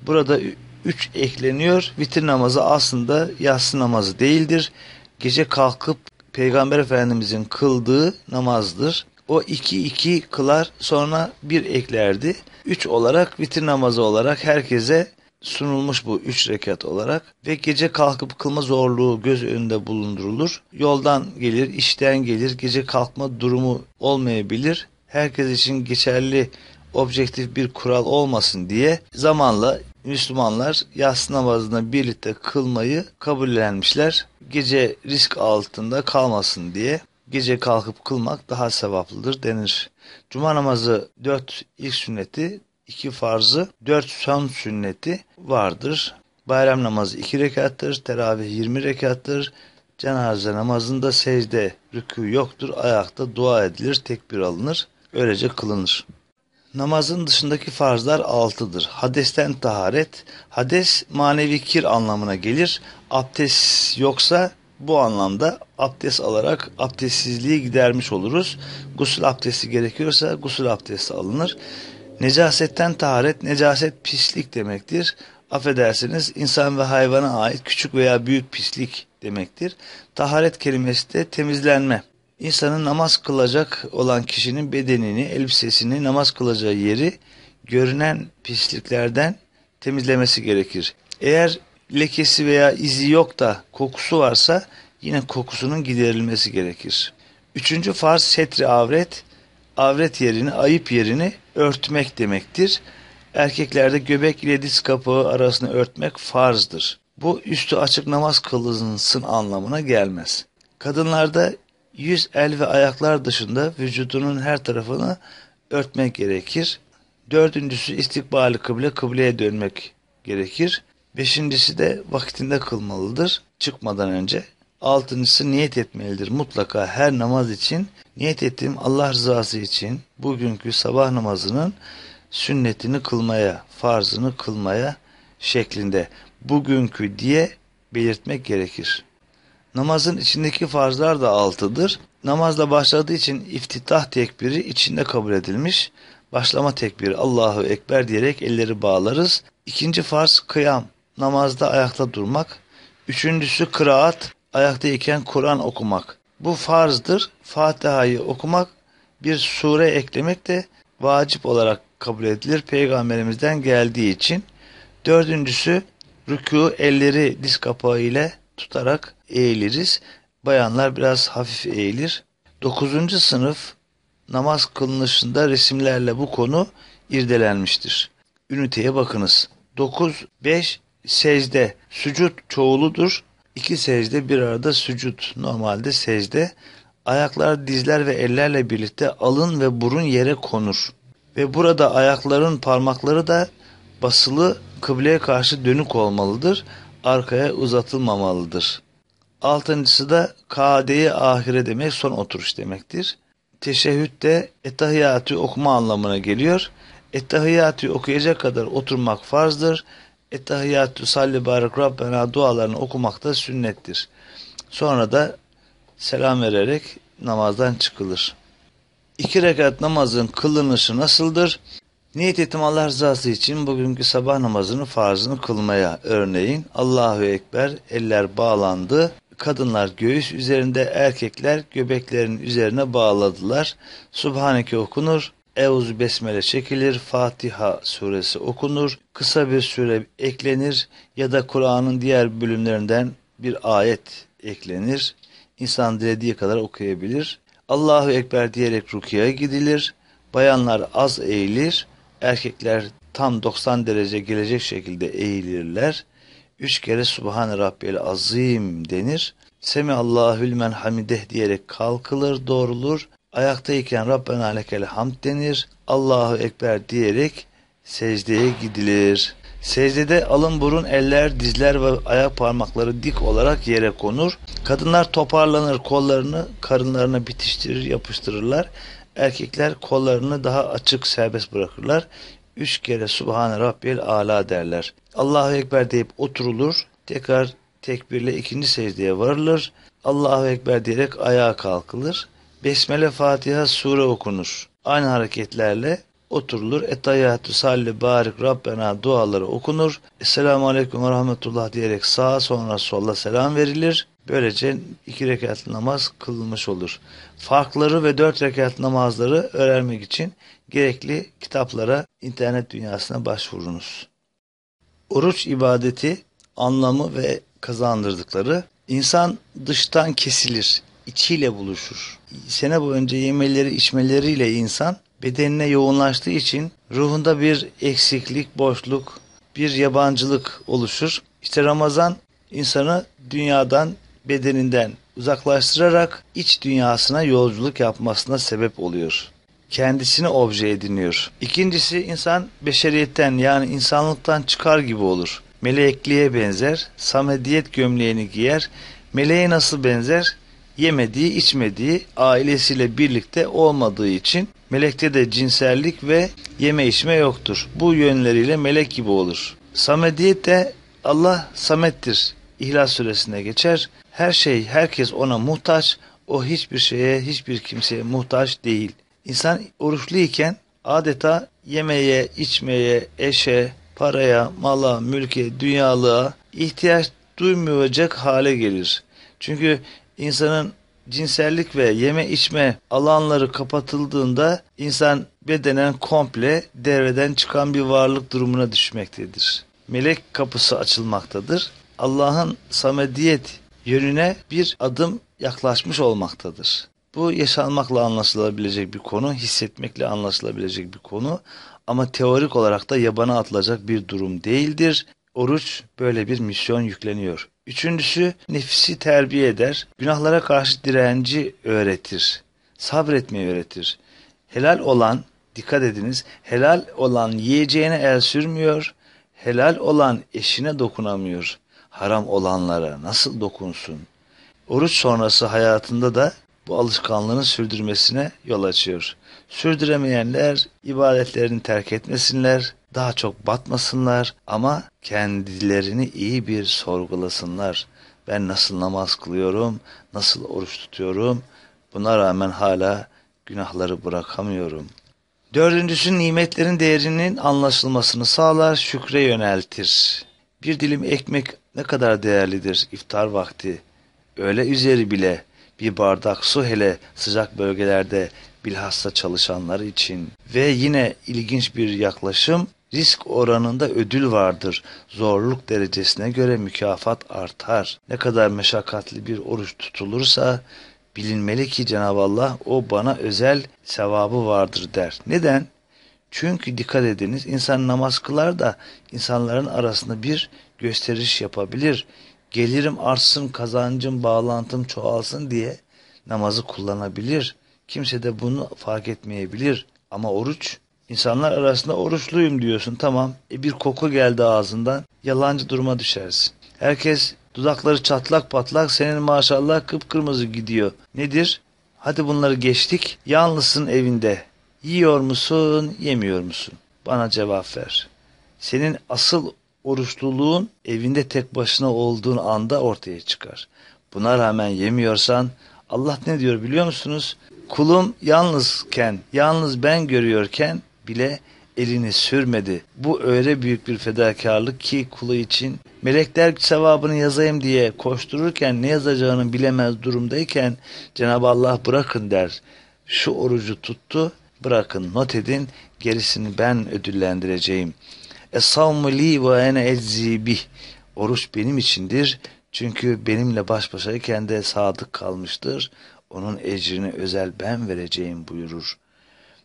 Burada üç ekleniyor. Vitir namazı aslında yatsı namazı değildir. Gece kalkıp Peygamber Efendimizin kıldığı namazdır. O iki iki kılar sonra bir eklerdi. Üç olarak vitir namazı olarak herkese sunulmuş bu üç rekat olarak ve gece kalkıp kılma zorluğu göz önünde bulundurulur. Yoldan gelir, işten gelir, gece kalkma durumu olmayabilir. Herkes için geçerli objektif bir kural olmasın diye zamanla Müslümanlar yatsı namazını birlikte kılmayı kabullenmişler. Gece risk altında kalmasın diye gece kalkıp kılmak daha sevaplıdır denir. Cuma namazı 4 ilk sünneti iki farzı, dört son sünneti vardır. Bayram namazı iki rekattır, teravih yirmi rekattır. Cenaze namazında secde, rükû yoktur, ayakta dua edilir, tekbir alınır, öylece kılınır. Namazın dışındaki farzlar altıdır. Hadesten taharet, hades manevi kir anlamına gelir. Abdest yoksa bu anlamda abdest alarak abdestsizliği gidermiş oluruz. Gusül abdesti gerekiyorsa gusül abdesti alınır. Necasetten taharet, necaset pislik demektir. Affedersiniz insan ve hayvana ait küçük veya büyük pislik demektir. Taharet kelimesi de temizlenme. İnsanın namaz kılacak olan kişinin bedenini, elbisesini, namaz kılacağı yeri görünen pisliklerden temizlemesi gerekir. Eğer lekesi veya izi yok da kokusu varsa yine kokusunun giderilmesi gerekir. Üçüncü farz setri avret, avret yerini, ayıp yerini örtmek demektir. Erkeklerde göbek ile diz kapağı arasını örtmek farzdır. Bu üstü açık namaz kılınızın anlamına gelmez. Kadınlarda yüz, el ve ayaklar dışında vücudunun her tarafını örtmek gerekir. Dördüncüsü istikbali kıble, kıbleye dönmek gerekir. Beşincisi de vaktinde kılmalıdır, çıkmadan önce. Altıncısı niyet etmelidir. Mutlaka her namaz için niyet ettiğim Allah rızası için bugünkü sabah namazının sünnetini kılmaya, farzını kılmaya şeklinde bugünkü diye belirtmek gerekir. Namazın içindeki farzlar da altıdır. Namazla başladığı için iftitah tekbiri içinde kabul edilmiş. Başlama tekbiri Allahu Ekber diyerek elleri bağlarız. İkinci farz kıyam, namazda ayakta durmak. Üçüncüsü kıraat, ayaktayken Kur'an okumak. Bu farzdır. Fatiha'yı okumak, bir sure eklemek de vacip olarak kabul edilir peygamberimizden geldiği için. Dördüncüsü rükû elleri diz kapağı ile tutarak eğiliriz. Bayanlar biraz hafif eğilir. Dokuzuncu sınıf namaz kılınışında resimlerle bu konu irdelenmiştir. Üniteye bakınız. 9, 5 secde. Sücud çoğuludur. İki secde bir arada sücut. Normalde secde ayaklar, dizler ve ellerle birlikte alın ve burun yere konur. Ve burada ayakların parmakları da basılı kıbleye karşı dönük olmalıdır. Arkaya uzatılmamalıdır. Altıncısı da i ahire demek son oturuş demektir. Teşehhüt de ettehiyatı okuma anlamına geliyor. Ettehiyatı okuyacak kadar oturmak farzdır. Ettehiyyatü salli barik Rabbena dualarını okumak da sünnettir. Sonra da selam vererek namazdan çıkılır. İki rekat namazın kılınışı nasıldır? Niyet ettim Allah rızası için bugünkü sabah namazını farzını kılmaya. Örneğin Allahu Ekber, eller bağlandı, kadınlar göğüs üzerinde, erkekler göbeklerin üzerine bağladılar. Subhaneke okunur, Euz Besmele çekilir, Fatiha suresi okunur, kısa bir süre eklenir ya da Kur'an'ın diğer bölümlerinden bir ayet eklenir. İnsan dilediği kadar okuyabilir. Allahu Ekber diyerek rukiye gidilir. Bayanlar az eğilir, erkekler tam 90 derece gelecek şekilde eğilirler. Üç kere Subhan Rabbiyel Azim denir. Semi Allahül Men Hamideh diyerek kalkılır, doğrulur ayaktayken Rabbena lekel hamd denir. Allahu Ekber diyerek secdeye gidilir. Secdede alın burun, eller, dizler ve ayak parmakları dik olarak yere konur. Kadınlar toparlanır, kollarını karınlarına bitiştirir, yapıştırırlar. Erkekler kollarını daha açık serbest bırakırlar. Üç kere Subhane Rabbiyel Ala derler. Allahu Ekber deyip oturulur. Tekrar tekbirle ikinci secdeye varılır. Allahu Ekber diyerek ayağa kalkılır. Besmele Fatiha sure okunur. Aynı hareketlerle oturulur. Etayyatü salli barik Rabbena duaları okunur. Esselamu aleyküm ve rahmetullah diyerek sağa sonra sola selam verilir. Böylece iki rekat namaz kılınmış olur. Farkları ve dört rekat namazları öğrenmek için gerekli kitaplara internet dünyasına başvurunuz. Oruç ibadeti anlamı ve kazandırdıkları insan dıştan kesilir içiyle buluşur. Sene boyunca yemeleri içmeleriyle insan bedenine yoğunlaştığı için ruhunda bir eksiklik, boşluk, bir yabancılık oluşur. İşte Ramazan insanı dünyadan, bedeninden uzaklaştırarak iç dünyasına yolculuk yapmasına sebep oluyor. Kendisini obje ediniyor. İkincisi insan beşeriyetten yani insanlıktan çıkar gibi olur. Melekliğe benzer, samediyet gömleğini giyer. Meleğe nasıl benzer? yemediği, içmediği, ailesiyle birlikte olmadığı için melekte de cinsellik ve yeme içme yoktur. Bu yönleriyle melek gibi olur. Samediyet de Allah samettir. İhlas suresine geçer. Her şey, herkes ona muhtaç. O hiçbir şeye, hiçbir kimseye muhtaç değil. İnsan oruçluyken adeta yemeye, içmeye, eşe, paraya, mala, mülke, dünyalığa ihtiyaç duymayacak hale gelir. Çünkü insanın cinsellik ve yeme içme alanları kapatıldığında insan bedenen komple devreden çıkan bir varlık durumuna düşmektedir. Melek kapısı açılmaktadır. Allah'ın samediyet yönüne bir adım yaklaşmış olmaktadır. Bu yaşanmakla anlaşılabilecek bir konu, hissetmekle anlaşılabilecek bir konu ama teorik olarak da yabana atılacak bir durum değildir. Oruç böyle bir misyon yükleniyor. Üçüncüsü nefsi terbiye eder. Günahlara karşı direnci öğretir. Sabretmeyi öğretir. Helal olan, dikkat ediniz, helal olan yiyeceğine el sürmüyor. Helal olan eşine dokunamıyor. Haram olanlara nasıl dokunsun? Oruç sonrası hayatında da bu alışkanlığının sürdürmesine yol açıyor. Sürdüremeyenler ibadetlerini terk etmesinler, daha çok batmasınlar ama kendilerini iyi bir sorgulasınlar. Ben nasıl namaz kılıyorum, nasıl oruç tutuyorum, buna rağmen hala günahları bırakamıyorum. Dördüncüsü nimetlerin değerinin anlaşılmasını sağlar, şükre yöneltir. Bir dilim ekmek ne kadar değerlidir iftar vakti. Öğle üzeri bile bir bardak su hele sıcak bölgelerde bilhassa çalışanlar için. Ve yine ilginç bir yaklaşım Risk oranında ödül vardır. Zorluk derecesine göre mükafat artar. Ne kadar meşakkatli bir oruç tutulursa bilinmeli ki Cenab-ı Allah o bana özel sevabı vardır der. Neden? Çünkü dikkat ediniz insan namaz kılar da insanların arasında bir gösteriş yapabilir. Gelirim artsın, kazancım, bağlantım çoğalsın diye namazı kullanabilir. Kimse de bunu fark etmeyebilir. Ama oruç İnsanlar arasında oruçluyum diyorsun tamam. E bir koku geldi ağzından. Yalancı duruma düşersin. Herkes dudakları çatlak patlak senin maşallah kıpkırmızı gidiyor. Nedir? Hadi bunları geçtik. Yalnızsın evinde. Yiyor musun, yemiyor musun? Bana cevap ver. Senin asıl oruçluluğun evinde tek başına olduğun anda ortaya çıkar. Buna rağmen yemiyorsan Allah ne diyor biliyor musunuz? Kulum yalnızken, yalnız ben görüyorken bile elini sürmedi. Bu öyle büyük bir fedakarlık ki kulu için melekler sevabını yazayım diye koştururken ne yazacağını bilemez durumdayken Cenab-ı Allah bırakın der. Şu orucu tuttu bırakın not edin gerisini ben ödüllendireceğim. es li ve ene eczi Oruç benim içindir. Çünkü benimle baş başayken de sadık kalmıştır. Onun ecrini özel ben vereceğim buyurur.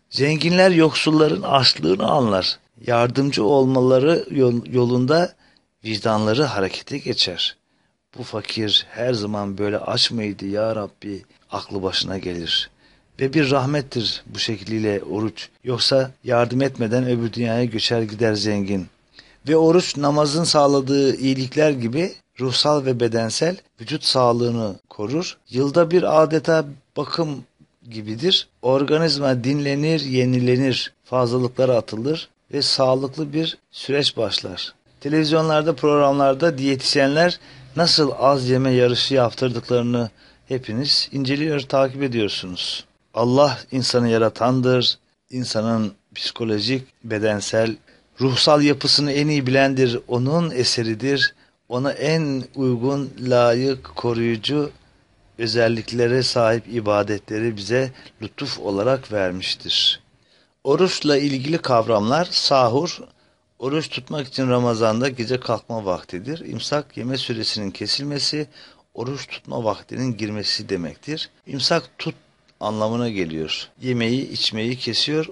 Zenginler yoksulların açlığını anlar. Yardımcı olmaları yolunda vicdanları harekete geçer. Bu fakir her zaman böyle aç mıydı ya Rabbi? Aklı başına gelir. Ve bir rahmettir bu şekliyle oruç. Yoksa yardım etmeden öbür dünyaya göçer gider zengin. Ve oruç namazın sağladığı iyilikler gibi ruhsal ve bedensel vücut sağlığını korur. Yılda bir adeta bakım gibidir. Organizma dinlenir, yenilenir, fazlalıklara atılır ve sağlıklı bir süreç başlar. Televizyonlarda, programlarda diyetisyenler nasıl az yeme yarışı yaptırdıklarını hepiniz inceliyor, takip ediyorsunuz. Allah insanı yaratandır. İnsanın psikolojik, bedensel, ruhsal yapısını en iyi bilendir. Onun eseridir. Ona en uygun, layık, koruyucu özelliklere sahip ibadetleri bize lütuf olarak vermiştir. Oruçla ilgili kavramlar sahur, oruç tutmak için Ramazan'da gece kalkma vaktidir. İmsak yeme süresinin kesilmesi, oruç tutma vaktinin girmesi demektir. İmsak tut anlamına geliyor. Yemeği, içmeyi kesiyor,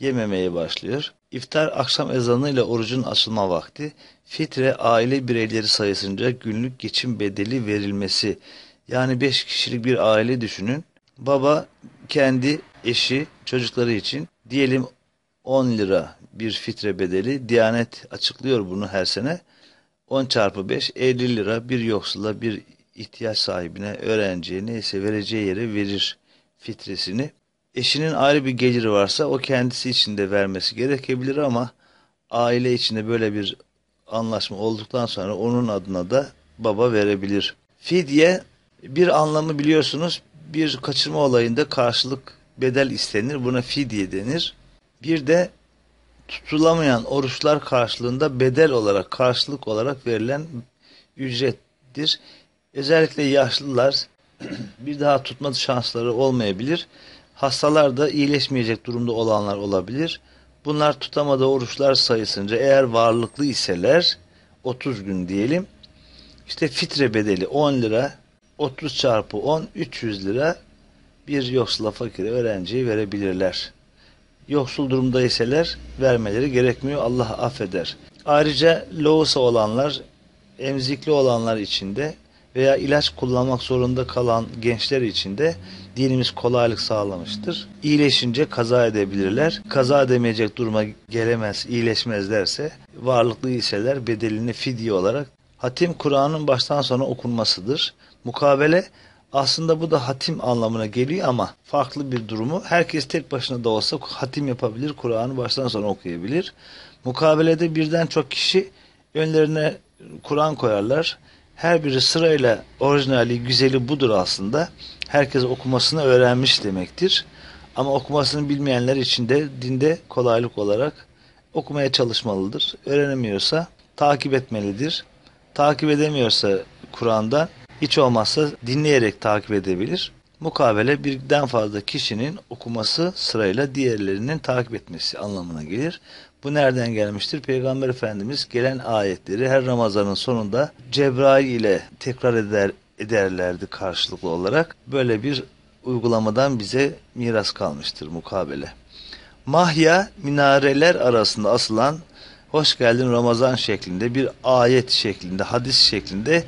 yememeye başlıyor. İftar akşam ezanıyla orucun açılma vakti, fitre aile bireyleri sayısınca günlük geçim bedeli verilmesi yani beş kişilik bir aile düşünün. Baba kendi eşi çocukları için diyelim 10 lira bir fitre bedeli. Diyanet açıklıyor bunu her sene. 10 çarpı 5 50 lira bir yoksula bir ihtiyaç sahibine öğrenciye neyse vereceği yere verir fitresini. Eşinin ayrı bir geliri varsa o kendisi için de vermesi gerekebilir ama aile içinde böyle bir anlaşma olduktan sonra onun adına da baba verebilir. Fidye bir anlamı biliyorsunuz bir kaçırma olayında karşılık bedel istenir. Buna fidye denir. Bir de tutulamayan oruçlar karşılığında bedel olarak karşılık olarak verilen ücrettir. Özellikle yaşlılar bir daha tutma şansları olmayabilir. Hastalar da iyileşmeyecek durumda olanlar olabilir. Bunlar tutamadığı oruçlar sayısınca eğer varlıklı iseler 30 gün diyelim. İşte fitre bedeli 10 lira 30 çarpı 10 300 lira bir yoksula fakir öğrenciye verebilirler. Yoksul durumda iseler vermeleri gerekmiyor. Allah affeder. Ayrıca loğusa olanlar, emzikli olanlar içinde veya ilaç kullanmak zorunda kalan gençler içinde dinimiz kolaylık sağlamıştır. İyileşince kaza edebilirler. Kaza edemeyecek duruma gelemez, iyileşmezlerse varlıklı iseler bedelini fidye olarak Hatim Kur'an'ın baştan sona okunmasıdır. Mukabele aslında bu da hatim anlamına geliyor ama farklı bir durumu. Herkes tek başına da olsa hatim yapabilir, Kur'an'ı baştan sona okuyabilir. Mukabelede birden çok kişi önlerine Kur'an koyarlar. Her biri sırayla orijinali, güzeli budur aslında. Herkes okumasını öğrenmiş demektir. Ama okumasını bilmeyenler için de dinde kolaylık olarak okumaya çalışmalıdır. Öğrenemiyorsa takip etmelidir takip edemiyorsa Kur'an'da hiç olmazsa dinleyerek takip edebilir. Mukavele birden fazla kişinin okuması sırayla diğerlerinin takip etmesi anlamına gelir. Bu nereden gelmiştir? Peygamber Efendimiz gelen ayetleri her Ramazan'ın sonunda Cebrail ile tekrar eder ederlerdi karşılıklı olarak. Böyle bir uygulamadan bize miras kalmıştır mukabele. Mahya minareler arasında asılan hoş geldin Ramazan şeklinde bir ayet şeklinde hadis şeklinde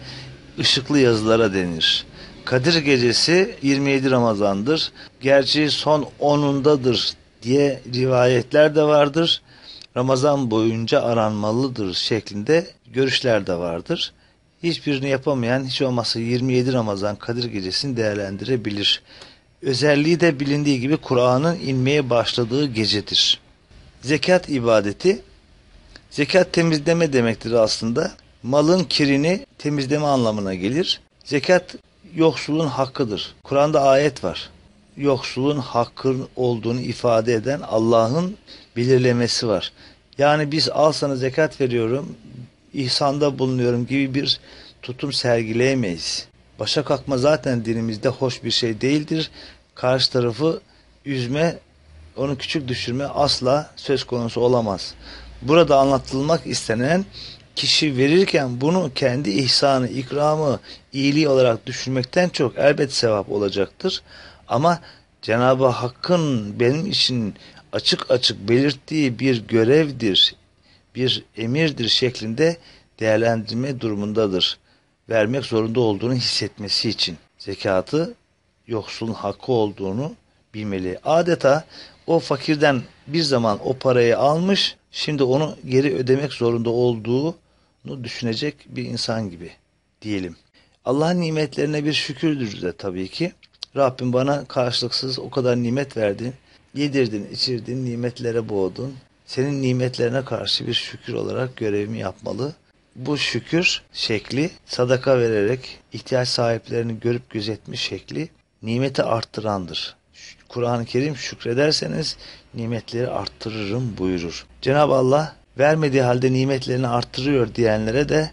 ışıklı yazılara denir. Kadir gecesi 27 Ramazan'dır. Gerçi son 10'undadır diye rivayetler de vardır. Ramazan boyunca aranmalıdır şeklinde görüşler de vardır. Hiçbirini yapamayan hiç olmazsa 27 Ramazan Kadir gecesini değerlendirebilir. Özelliği de bilindiği gibi Kur'an'ın inmeye başladığı gecedir. Zekat ibadeti Zekat temizleme demektir aslında. Malın kirini temizleme anlamına gelir. Zekat yoksulun hakkıdır. Kur'an'da ayet var. Yoksulun hakkın olduğunu ifade eden Allah'ın belirlemesi var. Yani biz al sana zekat veriyorum, ihsanda bulunuyorum gibi bir tutum sergileyemeyiz. Başa kalkma zaten dinimizde hoş bir şey değildir. Karşı tarafı üzme, onu küçük düşürme asla söz konusu olamaz burada anlatılmak istenen kişi verirken bunu kendi ihsanı, ikramı, iyiliği olarak düşünmekten çok elbet sevap olacaktır. Ama Cenab-ı Hakk'ın benim için açık açık belirttiği bir görevdir, bir emirdir şeklinde değerlendirme durumundadır. Vermek zorunda olduğunu hissetmesi için zekatı yoksulun hakkı olduğunu bilmeli. Adeta o fakirden bir zaman o parayı almış, şimdi onu geri ödemek zorunda olduğunu düşünecek bir insan gibi diyelim. Allah'ın nimetlerine bir şükürdür de tabii ki. Rabbim bana karşılıksız o kadar nimet verdin, yedirdin, içirdin, nimetlere boğdun. Senin nimetlerine karşı bir şükür olarak görevimi yapmalı. Bu şükür şekli sadaka vererek ihtiyaç sahiplerini görüp gözetmiş şekli nimeti arttırandır. Kur'an-ı Kerim şükrederseniz nimetleri arttırırım buyurur. Cenab-ı Allah vermediği halde nimetlerini arttırıyor diyenlere de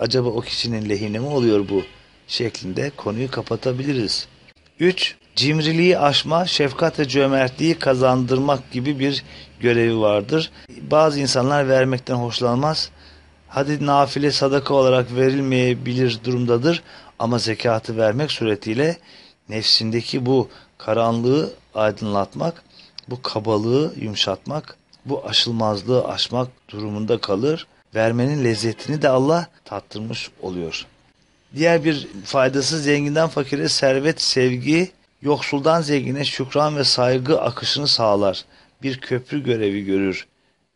acaba o kişinin lehine mi oluyor bu şeklinde konuyu kapatabiliriz. 3. Cimriliği aşma, şefkat ve cömertliği kazandırmak gibi bir görevi vardır. Bazı insanlar vermekten hoşlanmaz. Hadi nafile sadaka olarak verilmeyebilir durumdadır ama zekatı vermek suretiyle nefsindeki bu Karanlığı aydınlatmak, bu kabalığı yumuşatmak, bu aşılmazlığı aşmak durumunda kalır. Vermenin lezzetini de Allah tattırmış oluyor. Diğer bir faydası zenginden fakire servet, sevgi, yoksuldan zengine şükran ve saygı akışını sağlar. Bir köprü görevi görür.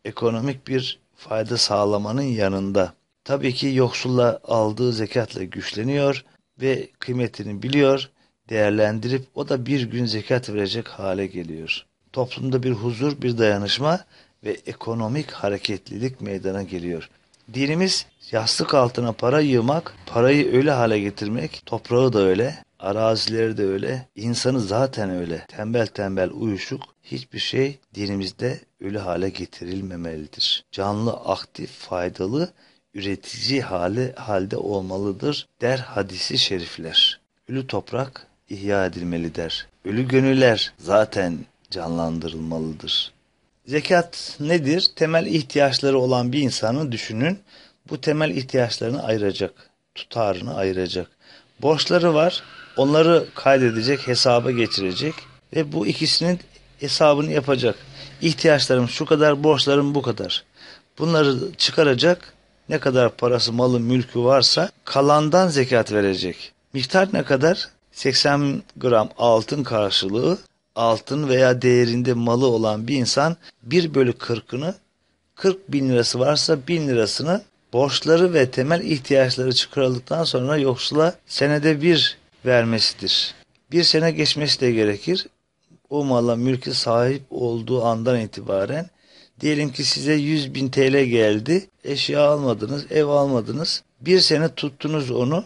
Ekonomik bir fayda sağlamanın yanında. Tabii ki yoksulla aldığı zekatla güçleniyor ve kıymetini biliyor değerlendirip o da bir gün zekat verecek hale geliyor. Toplumda bir huzur, bir dayanışma ve ekonomik hareketlilik meydana geliyor. Dinimiz yastık altına para yığmak, parayı öyle hale getirmek, toprağı da öyle, arazileri de öyle, insanı zaten öyle. Tembel tembel uyuşuk hiçbir şey dinimizde ölü hale getirilmemelidir. Canlı, aktif, faydalı, üretici hali halde olmalıdır der hadisi şerifler. Ölü toprak ihya edilmeli der. Ölü gönüller zaten canlandırılmalıdır. Zekat nedir? Temel ihtiyaçları olan bir insanı düşünün. Bu temel ihtiyaçlarını ayıracak, tutarını ayıracak. Borçları var, onları kaydedecek, hesaba geçirecek ve bu ikisinin hesabını yapacak. İhtiyaçlarım şu kadar, borçlarım bu kadar. Bunları çıkaracak, ne kadar parası, malı, mülkü varsa kalandan zekat verecek. Miktar ne kadar? 80 gram altın karşılığı altın veya değerinde malı olan bir insan 1 bölü 40'ını 40 bin lirası varsa 1000 lirasını borçları ve temel ihtiyaçları çıkarıldıktan sonra yoksula senede bir vermesidir. Bir sene geçmesi de gerekir. O mala mülkü sahip olduğu andan itibaren diyelim ki size 100 bin TL geldi. Eşya almadınız, ev almadınız. Bir sene tuttunuz onu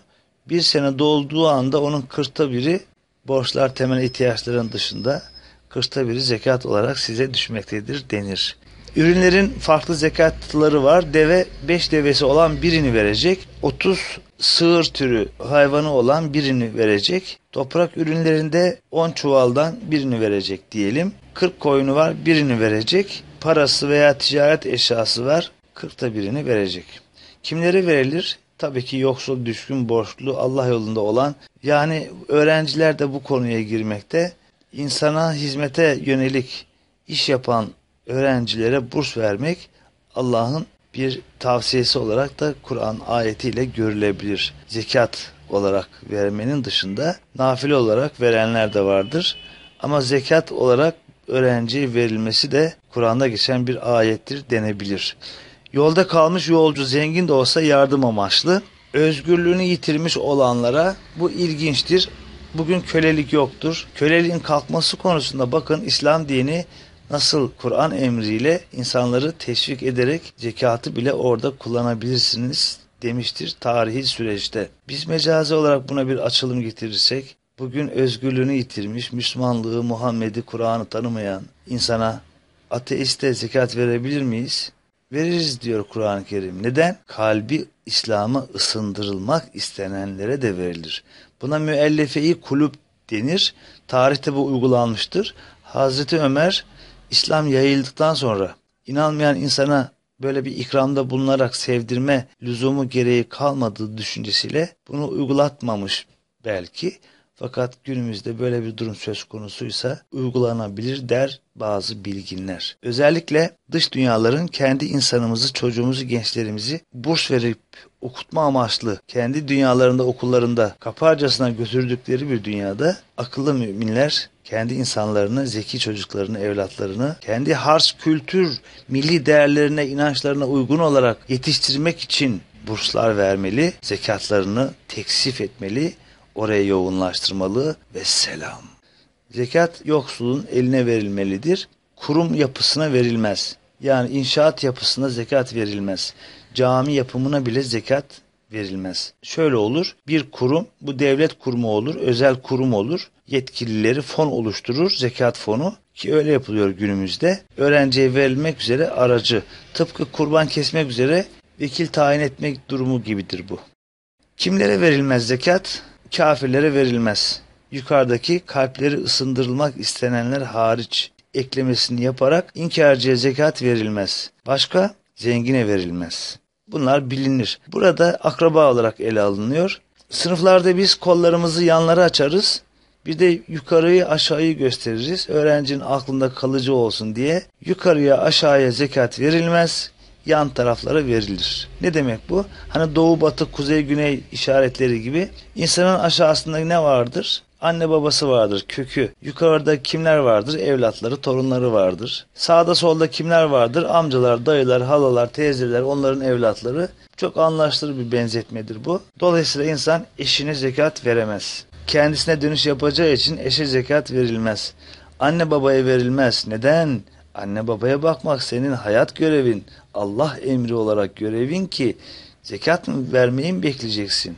bir sene dolduğu anda onun kırkta biri borçlar temel ihtiyaçların dışında kırkta biri zekat olarak size düşmektedir denir. Ürünlerin farklı zekatları var. Deve 5 devesi olan birini verecek. 30 sığır türü hayvanı olan birini verecek. Toprak ürünlerinde 10 çuvaldan birini verecek diyelim. 40 koyunu var birini verecek. Parası veya ticaret eşyası var 40'ta birini verecek. Kimlere verilir? tabii ki yoksul, düşkün, borçlu, Allah yolunda olan yani öğrenciler de bu konuya girmekte. İnsana hizmete yönelik iş yapan öğrencilere burs vermek Allah'ın bir tavsiyesi olarak da Kur'an ayetiyle görülebilir. Zekat olarak vermenin dışında nafile olarak verenler de vardır. Ama zekat olarak öğrenciye verilmesi de Kur'an'da geçen bir ayettir denebilir. Yolda kalmış yolcu zengin de olsa yardım amaçlı. Özgürlüğünü yitirmiş olanlara bu ilginçtir. Bugün kölelik yoktur. Köleliğin kalkması konusunda bakın İslam dini nasıl Kur'an emriyle insanları teşvik ederek zekatı bile orada kullanabilirsiniz demiştir tarihi süreçte. Biz mecazi olarak buna bir açılım getirirsek bugün özgürlüğünü yitirmiş, Müslümanlığı, Muhammed'i, Kur'an'ı tanımayan insana ateiste zekat verebilir miyiz? veririz diyor Kur'an-ı Kerim. Neden? Kalbi İslam'a ısındırılmak istenenlere de verilir. Buna müellefe-i kulüp denir. Tarihte bu uygulanmıştır. Hazreti Ömer İslam yayıldıktan sonra inanmayan insana böyle bir ikramda bulunarak sevdirme lüzumu gereği kalmadığı düşüncesiyle bunu uygulatmamış belki fakat günümüzde böyle bir durum söz konusuysa uygulanabilir der bazı bilginler. Özellikle dış dünyaların kendi insanımızı, çocuğumuzu, gençlerimizi burs verip okutma amaçlı kendi dünyalarında, okullarında kaparcasına götürdükleri bir dünyada akıllı müminler kendi insanlarını, zeki çocuklarını, evlatlarını kendi harç, kültür, milli değerlerine, inançlarına uygun olarak yetiştirmek için burslar vermeli, zekatlarını teksif etmeli oraya yoğunlaştırmalı ve selam. Zekat yoksulun eline verilmelidir. Kurum yapısına verilmez. Yani inşaat yapısına zekat verilmez. Cami yapımına bile zekat verilmez. Şöyle olur. Bir kurum, bu devlet kurumu olur, özel kurum olur. Yetkilileri fon oluşturur, zekat fonu ki öyle yapılıyor günümüzde. Öğrenciye verilmek üzere aracı, tıpkı kurban kesmek üzere vekil tayin etmek durumu gibidir bu. Kimlere verilmez zekat? kafirlere verilmez. Yukarıdaki kalpleri ısındırılmak istenenler hariç eklemesini yaparak inkarcıya zekat verilmez. Başka zengine verilmez. Bunlar bilinir. Burada akraba olarak ele alınıyor. Sınıflarda biz kollarımızı yanlara açarız. Bir de yukarıyı aşağıyı gösteririz. Öğrencinin aklında kalıcı olsun diye yukarıya aşağıya zekat verilmez yan taraflara verilir. Ne demek bu? Hani doğu batı kuzey güney işaretleri gibi insanın aşağısında ne vardır? Anne babası vardır, kökü. Yukarıda kimler vardır? Evlatları, torunları vardır. Sağda solda kimler vardır? Amcalar, dayılar, halalar, teyzeler, onların evlatları. Çok anlaşılır bir benzetmedir bu. Dolayısıyla insan eşine zekat veremez. Kendisine dönüş yapacağı için eşe zekat verilmez. Anne babaya verilmez. Neden? Anne babaya bakmak senin hayat görevin, Allah emri olarak görevin ki zekat mı vermeyi mi bekleyeceksin?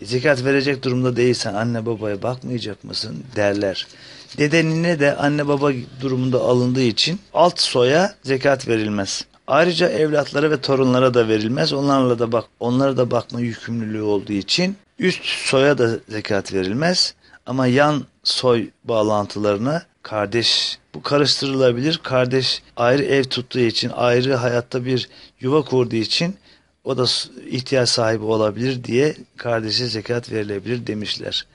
E, zekat verecek durumda değilsen anne babaya bakmayacak mısın derler. Dedenine de anne baba durumunda alındığı için alt soya zekat verilmez. Ayrıca evlatlara ve torunlara da verilmez. Onlarla da bak, onlara da bakma yükümlülüğü olduğu için üst soya da zekat verilmez. Ama yan soy bağlantılarına kardeş bu karıştırılabilir. Kardeş ayrı ev tuttuğu için, ayrı hayatta bir yuva kurduğu için o da ihtiyaç sahibi olabilir diye kardeşe zekat verilebilir demişler.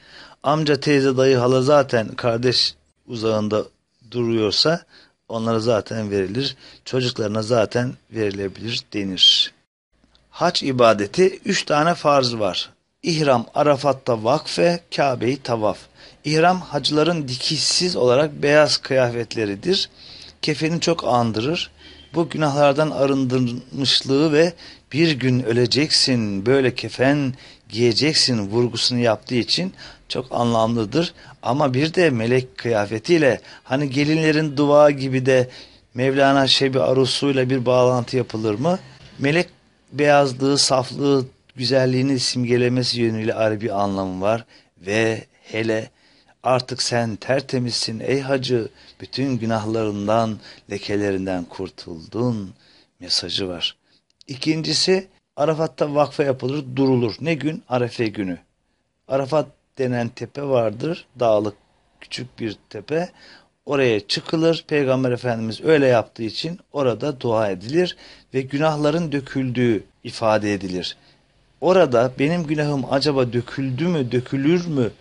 Amca, teyze, dayı, hala zaten kardeş uzağında duruyorsa onlara zaten verilir. Çocuklarına zaten verilebilir denir. Haç ibadeti üç tane farz var. İhram Arafat'ta vakfe, Kabe'yi tavaf. İhram hacıların dikişsiz olarak beyaz kıyafetleridir. Kefeni çok andırır. Bu günahlardan arındırmışlığı ve bir gün öleceksin böyle kefen giyeceksin vurgusunu yaptığı için çok anlamlıdır. Ama bir de melek kıyafetiyle hani gelinlerin dua gibi de Mevlana Şebi Arusu'yla bir bağlantı yapılır mı? Melek beyazlığı, saflığı, güzelliğini simgelemesi yönüyle ayrı bir anlamı var ve hele Artık sen tertemizsin ey hacı, bütün günahlarından, lekelerinden kurtuldun mesajı var. İkincisi Arafat'ta vakfe yapılır, durulur. Ne gün? Arefe günü. Arafat denen tepe vardır, dağlık küçük bir tepe. Oraya çıkılır. Peygamber Efendimiz öyle yaptığı için orada dua edilir ve günahların döküldüğü ifade edilir. Orada benim günahım acaba döküldü mü, dökülür mü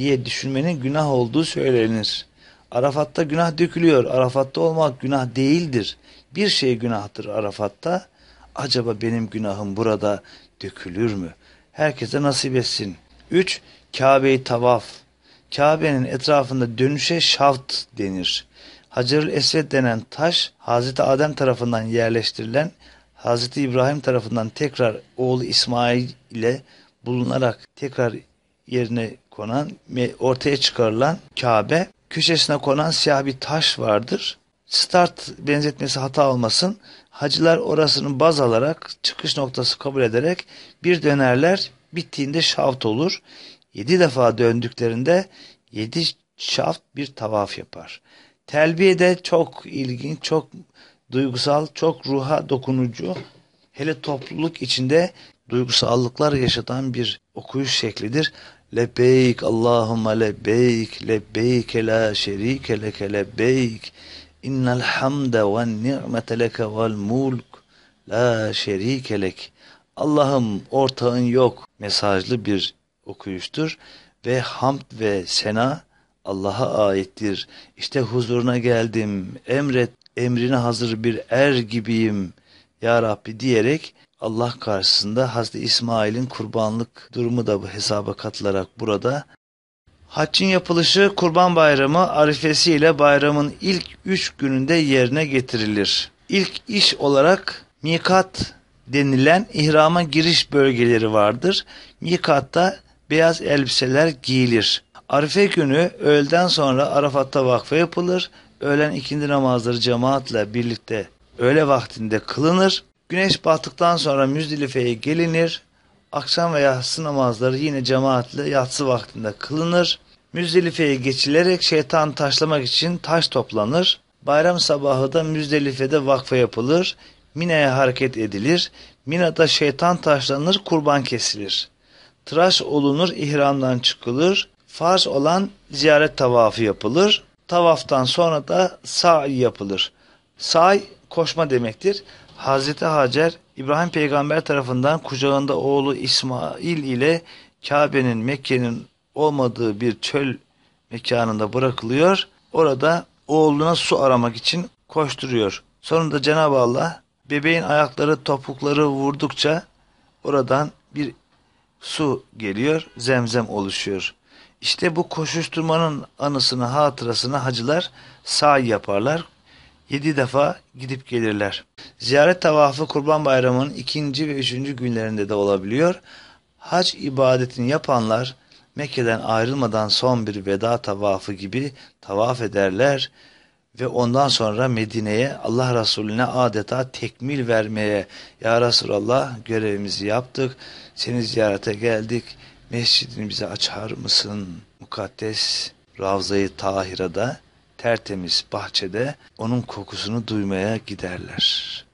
diye düşünmenin günah olduğu söylenir. Arafat'ta günah dökülüyor. Arafat'ta olmak günah değildir. Bir şey günahtır Arafat'ta. Acaba benim günahım burada dökülür mü? Herkese nasip etsin. 3. i tavaf. Kabe'nin etrafında dönüşe şaft denir. Hacerül Esved denen taş Hazreti Adem tarafından yerleştirilen Hazreti İbrahim tarafından tekrar oğlu İsmail ile bulunarak tekrar yerine konan ortaya çıkarılan Kabe köşesine konan siyah bir taş vardır. Start benzetmesi hata olmasın. Hacılar orasını baz alarak çıkış noktası kabul ederek bir dönerler bittiğinde şaft olur. Yedi defa döndüklerinde yedi şaft bir tavaf yapar. Telbiye de çok ilginç, çok duygusal, çok ruha dokunucu, hele topluluk içinde duygusallıklar yaşatan bir okuyuş şeklidir. Lebbeyk Allahumme lebbeyk lebbeyk la şerike leke lebbeyk innel hamde ve ni'mete leke vel mulk la şerike lek Allah'ım ortağın yok mesajlı bir okuyuştur ve hamd ve sena Allah'a aittir. İşte huzuruna geldim. Emret, emrine hazır bir er gibiyim ya Rabbi diyerek Allah karşısında Hazreti İsmail'in kurbanlık durumu da bu hesaba katılarak burada. Haccın yapılışı Kurban Bayramı arifesiyle bayramın ilk üç gününde yerine getirilir. İlk iş olarak mikat denilen ihrama giriş bölgeleri vardır. Mikatta beyaz elbiseler giyilir. Arife günü öğleden sonra Arafat'ta vakfe yapılır. Öğlen ikindi namazları cemaatle birlikte öğle vaktinde kılınır. Güneş battıktan sonra Müzdelife'ye gelinir. Akşam ve yatsı namazları yine cemaatle yatsı vaktinde kılınır. Müzdelife'ye geçilerek şeytan taşlamak için taş toplanır. Bayram sabahı da Müzdelife'de vakfe yapılır. minaya hareket edilir. Mina'da şeytan taşlanır, kurban kesilir. Tıraş olunur, ihramdan çıkılır. Farz olan ziyaret tavafı yapılır. Tavaftan sonra da say yapılır. say koşma demektir. Hazreti Hacer İbrahim peygamber tarafından kucağında oğlu İsmail ile Kabe'nin Mekke'nin olmadığı bir çöl mekanında bırakılıyor. Orada oğluna su aramak için koşturuyor. Sonunda Cenab-ı Allah bebeğin ayakları topukları vurdukça oradan bir su geliyor, zemzem oluşuyor. İşte bu koşuşturmanın anısını, hatırasını hacılar sağ yaparlar, yedi defa gidip gelirler. Ziyaret tavafı Kurban Bayramı'nın ikinci ve üçüncü günlerinde de olabiliyor. Hac ibadetini yapanlar Mekke'den ayrılmadan son bir veda tavafı gibi tavaf ederler ve ondan sonra Medine'ye Allah Resulüne adeta tekmil vermeye Ya Resulallah görevimizi yaptık, seni ziyarete geldik, mescidini bize açar mısın? Mukaddes Ravza-i Tahira'da tertemiz bahçede onun kokusunu duymaya giderler.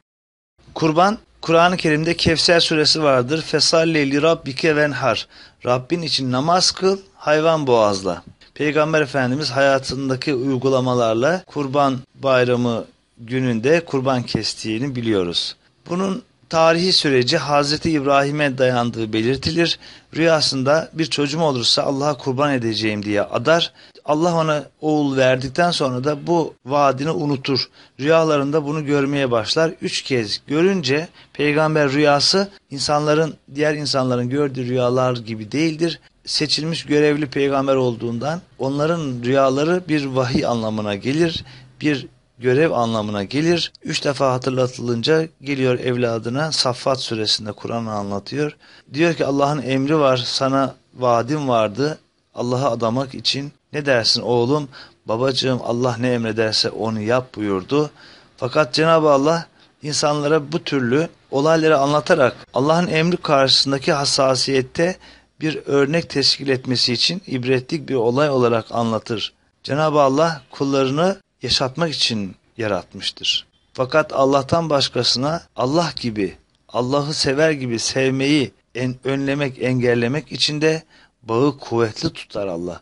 Kurban Kur'an-ı Kerim'de Kevser suresi vardır. Fesalli li rabbike venhar. Rabbin için namaz kıl, hayvan boğazla. Peygamber Efendimiz hayatındaki uygulamalarla kurban bayramı gününde kurban kestiğini biliyoruz. Bunun tarihi süreci Hazreti İbrahim'e dayandığı belirtilir. Rüyasında bir çocuğum olursa Allah'a kurban edeceğim diye adar. Allah ona oğul verdikten sonra da bu vaadini unutur. Rüyalarında bunu görmeye başlar. Üç kez görünce peygamber rüyası insanların diğer insanların gördüğü rüyalar gibi değildir. Seçilmiş görevli peygamber olduğundan onların rüyaları bir vahiy anlamına gelir. Bir görev anlamına gelir. Üç defa hatırlatılınca geliyor evladına Saffat suresinde Kur'an'ı anlatıyor. Diyor ki Allah'ın emri var sana vaadim vardı Allah'a adamak için ne dersin oğlum? Babacığım Allah ne emrederse onu yap buyurdu. Fakat Cenab-ı Allah insanlara bu türlü olayları anlatarak Allah'ın emri karşısındaki hassasiyette bir örnek teşkil etmesi için ibretlik bir olay olarak anlatır. Cenab-ı Allah kullarını yaşatmak için yaratmıştır. Fakat Allah'tan başkasına Allah gibi, Allah'ı sever gibi sevmeyi en önlemek, engellemek için de bağı kuvvetli tutar Allah.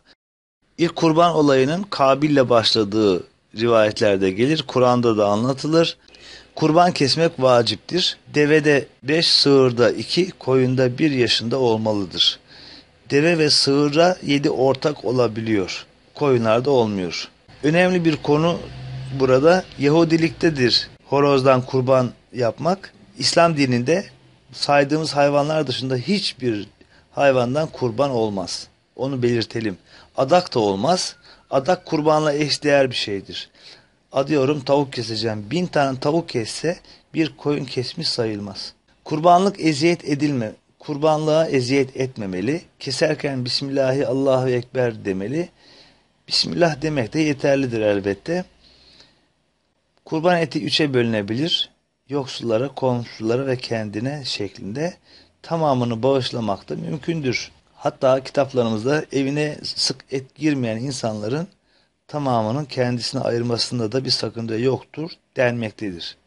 İlk kurban olayının Kabil'le başladığı rivayetlerde gelir. Kur'an'da da anlatılır. Kurban kesmek vaciptir. Devede 5, sığırda 2, koyunda 1 yaşında olmalıdır. Deve ve sığıra 7 ortak olabiliyor. Koyunlarda olmuyor. Önemli bir konu burada Yahudiliktedir. Horozdan kurban yapmak. İslam dininde saydığımız hayvanlar dışında hiçbir hayvandan kurban olmaz. Onu belirtelim. Adak da olmaz. Adak kurbanla eşdeğer bir şeydir. Adıyorum tavuk keseceğim. Bin tane tavuk kesse bir koyun kesmiş sayılmaz. Kurbanlık eziyet edilme. Kurbanlığa eziyet etmemeli. Keserken Bismillahi Allahu Ekber demeli. Bismillah demek de yeterlidir elbette. Kurban eti üçe bölünebilir. Yoksullara, komşulara ve kendine şeklinde tamamını bağışlamak da mümkündür. Hatta kitaplarımızda evine sık et girmeyen insanların tamamının kendisini ayırmasında da bir sakınca yoktur denmektedir.